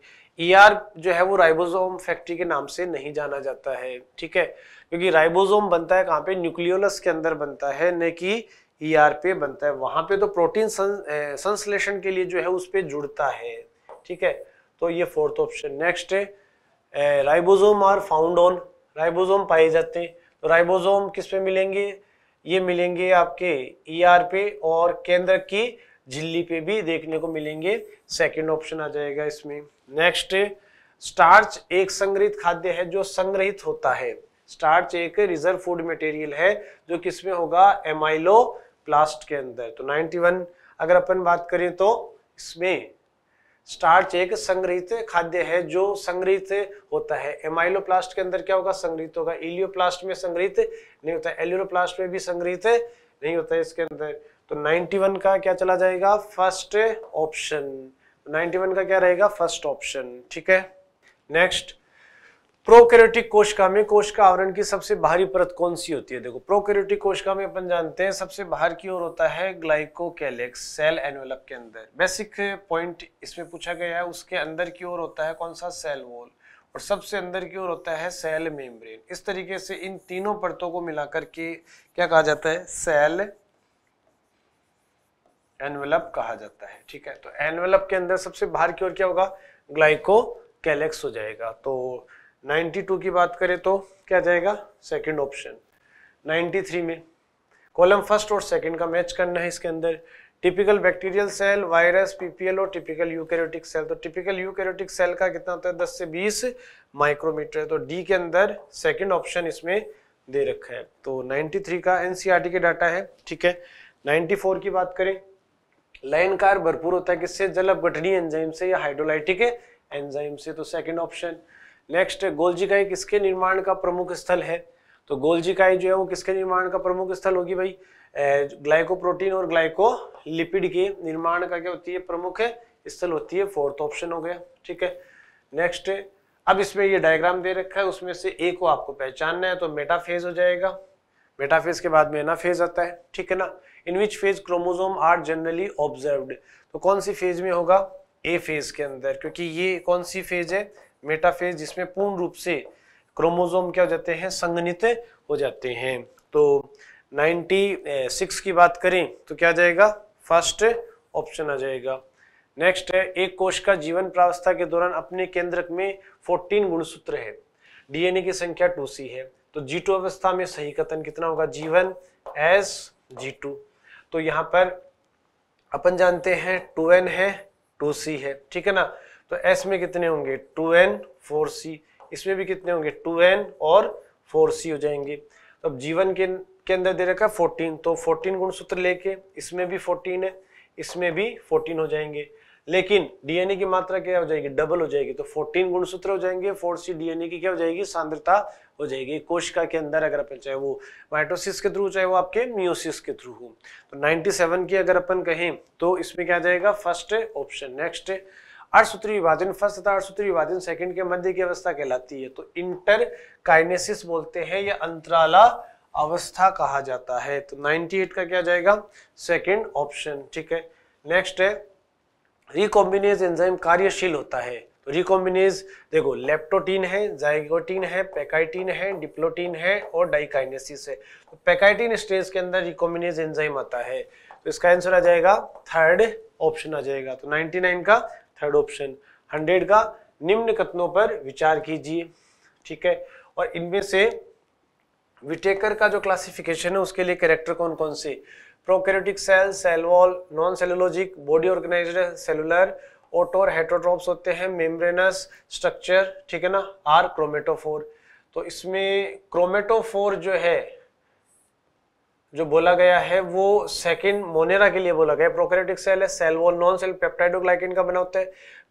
ईआर जो है वो राइबोसोम फैक्ट्री के नाम से नहीं जाना जाता है ठीक है क्योंकि राइबोसोम बनता है कहाँ पे न्यूक्लियोलस के अंदर बनता है न कि ई e आर पे बनता है वहाँ पे तो प्रोटीन सं, संश्लेषण के लिए जो है उस पर जुड़ता है ठीक है तो ये फोर्थ ऑप्शन नेक्स्ट है ribosome are found on ribosome पाए जाते हैं तो राइबोसोम किस पे मिलेंगे ये मिलेंगे आपके ई e आर पे और केंद्र की झिल्ली पे भी देखने को मिलेंगे सेकंड ऑप्शन आ जाएगा इसमें नेक्स्ट स्टार्च एक संग्रहित खाद्य है जो संग्रहित होता है स्टार्च एक रिजर्व फूड मटेरियल है जो किसमें होगा एमाइलो प्लास्ट के अंदर तो 91 अगर अपन बात करें तो इसमें स्टार्च एक संग्रहित खाद्य है जो संग्रहित होता है एमाइलोप्लास्ट के अंदर क्या होगा संग्रहित होगा इलियोप्लास्ट में संग्रहित नहीं होता एल्यूरोप्लास्ट में भी संग्रहित नहीं होता है इसके अंदर तो 91 का क्या चला जाएगा फर्स्ट ऑप्शन 91 का क्या रहेगा फर्स्ट ऑप्शन ठीक है नेक्स्ट प्रोकैरियोटिक कोशिका में कोशिका आवरण की सबसे बाहरी परत कौन सी होती है देखो प्रोकैरियोटिक कोशिका में अपन जानते हैं सबसे बाहर की ओर होता है ग्लाइकोकैलेक्स सेल एनवेलप के अंदर बेसिक पॉइंट इसमें पूछा गया है उसके अंदर की ओर होता है कौन सा सेल वॉल और सबसे अंदर की ओर होता है सेल मेम्ब्रेन इस तरीके से इन तीनों परतों को मिलाकर के क्या कहा जाता है सेल एनवेलप कहा जाता है ठीक है तो एनवेलप के अंदर सबसे बाहर की ओर क्या होगा ग्लाइको कैलेक्स हो जाएगा तो 92 की बात करें तो क्या जाएगा सेकंड ऑप्शन 93 में कॉलम फर्स्ट और सेकंड का मैच करना है इसके अंदर typical bacterial cell virus PPL और टिपिकल यूकैरियोटिक सेल तो टिपिकल यूकैरियोटिक सेल का कितना होता है 10 से 20 माइक्रोमीटर तो डी के अंदर सेकंड ऑप्शन इसमें दे रखा है तो 93 का एनसीईआरटी e के डाटा है ठीक है 94 की बात करें लाइन कार भरपूर होता है किससे जल अपघटनीय एंजाइम से या हाइड्रोलाइटिक एंजाइम से तो सेकंड ऑप्शन नेक्स्ट गोलजिकाएं किसके निर्माण का प्रमुख स्थल है तो गोलजिकाएं जो है वो किसके निर्माण का प्रमुख स्थल होगी भाई ग्लाइकोप्रोटीन और ग्लाइकोलिपिड के निर्माण का क्या होती है प्रमुख स्थल होती है फोर्थ ऑप्शन हो गया ठीक है नेक्स्ट अब इसमें ये डायग्राम दे रखा है उसमें से ए को आपको पहचानना है तो मेटाफेज हो जाएगा मेटाफेज के बाद में फेज आता है ठीक है ना in which phase chromosome are generally observe तो कौन सी फेज में होगा ए फेज के अंदर क्योंकि ये कौन सी फेज है मेटाफेज जिसमें पूर्ण रूप से क्रोमोजोम क्या हो जाते हैं संगनित हो जाते हैं तो 96 की बात करें तो क्या जाएगा फर्स्ट ऑप्शन आ जाएगा नेक्स्ट है एक कोष का जीवन प्रावस्था के दौरान अपने केंद्रक में 14 गुणसूत्र है डीएनए की संख्या 2c है तो G2 अवस्था में सही कथन कितना होगा जीवन एस G2 तो यहाँ पर अपन जानते हैं 2n है 2c है ठीक है ना तो एस में कितने होंगे टू एन फोर सी इसमें भी कितने होंगे टू एन और फोर सी हो जाएंगे तो अब जीवन के के अंदर दे रखा है फोर्टीन तो फोर्टीन गुणसूत्र लेके इसमें भी फोर्टीन है इसमें भी फोर्टीन हो जाएंगे लेकिन डीएनए की मात्रा क्या हो जाएगी डबल हो जाएगी तो फोर्टीन गुणसूत्र हो जाएंगे फोर सी डीएनए की क्या हो जाएगी सांद्रता हो जाएगी कोशिका के अंदर अगर अपन चाहे वो माइटोसिस के थ्रू चाहे वो आपके मियोसिस के थ्रू हो तो सेवन की अगर अपन कहें तो इसमें क्या जाएगा फर्स्ट ऑप्शन नेक्स्ट अर्धसूत्री विभाजन फर्स्ट तथा अर्धसूत्री विभाजन सेकंड के मध्य की अवस्था कहलाती है तो इंटर काइनेसिस बोलते हैं या अंतराला अवस्था कहा जाता है तो 98 का क्या जाएगा सेकंड ऑप्शन ठीक है नेक्स्ट है रिकॉम्बिनेज एंजाइम कार्यशील होता है तो रिकॉम्बिनेज देखो लेप्टोटीन है जाइगोटीन है पैकाइटीन है डिप्लोटीन है और डाइकाइनेसिस है तो पैकाइटीन स्टेज के अंदर रिकॉम्बिनेज एंजाइम आता है तो इसका आंसर आ जाएगा थर्ड ऑप्शन आ जाएगा तो 99 का थर्ड ऑप्शन हंड्रेड का निम्न कथनों पर विचार कीजिए ठीक है और इनमें से विटेकर का जो क्लासिफिकेशन है उसके लिए कैरेक्टर कौन कौन से prokaryotic cell cell wall non cellulosic body organized cellular auto or heterotrophs होते हैं मेम्ब्रेनस स्ट्रक्चर ठीक है ना आर क्रोमेटोफोर तो इसमें क्रोमेटोफोर जो है जो बोला गया है वो सेकेंड मोनेरा के लिए बोला गया प्रोकैरियोटिक सेल है सेल वो नॉन सेल पेप्टाइडोग्लाइकिन का बना होता है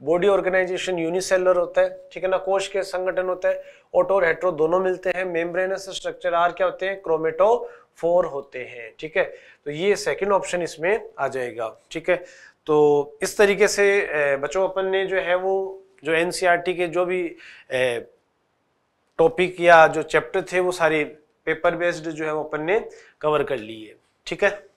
बॉडी ऑर्गेनाइजेशन यूनिसेलर होता है ठीक है ना कोश के संगठन होता है ऑटो और हेट्रो दोनों मिलते हैं मेम्ब्रेनस स्ट्रक्चर आर क्या होते हैं क्रोमेटो फोर होते हैं ठीक है तो ये सेकेंड ऑप्शन इसमें आ जाएगा ठीक है तो इस तरीके से बच्चों अपन ने जो है वो जो एन e के जो भी टॉपिक या जो चैप्टर थे वो सारी पेपर बेस्ड जो है वो अपन ने कवर कर ली है ठीक है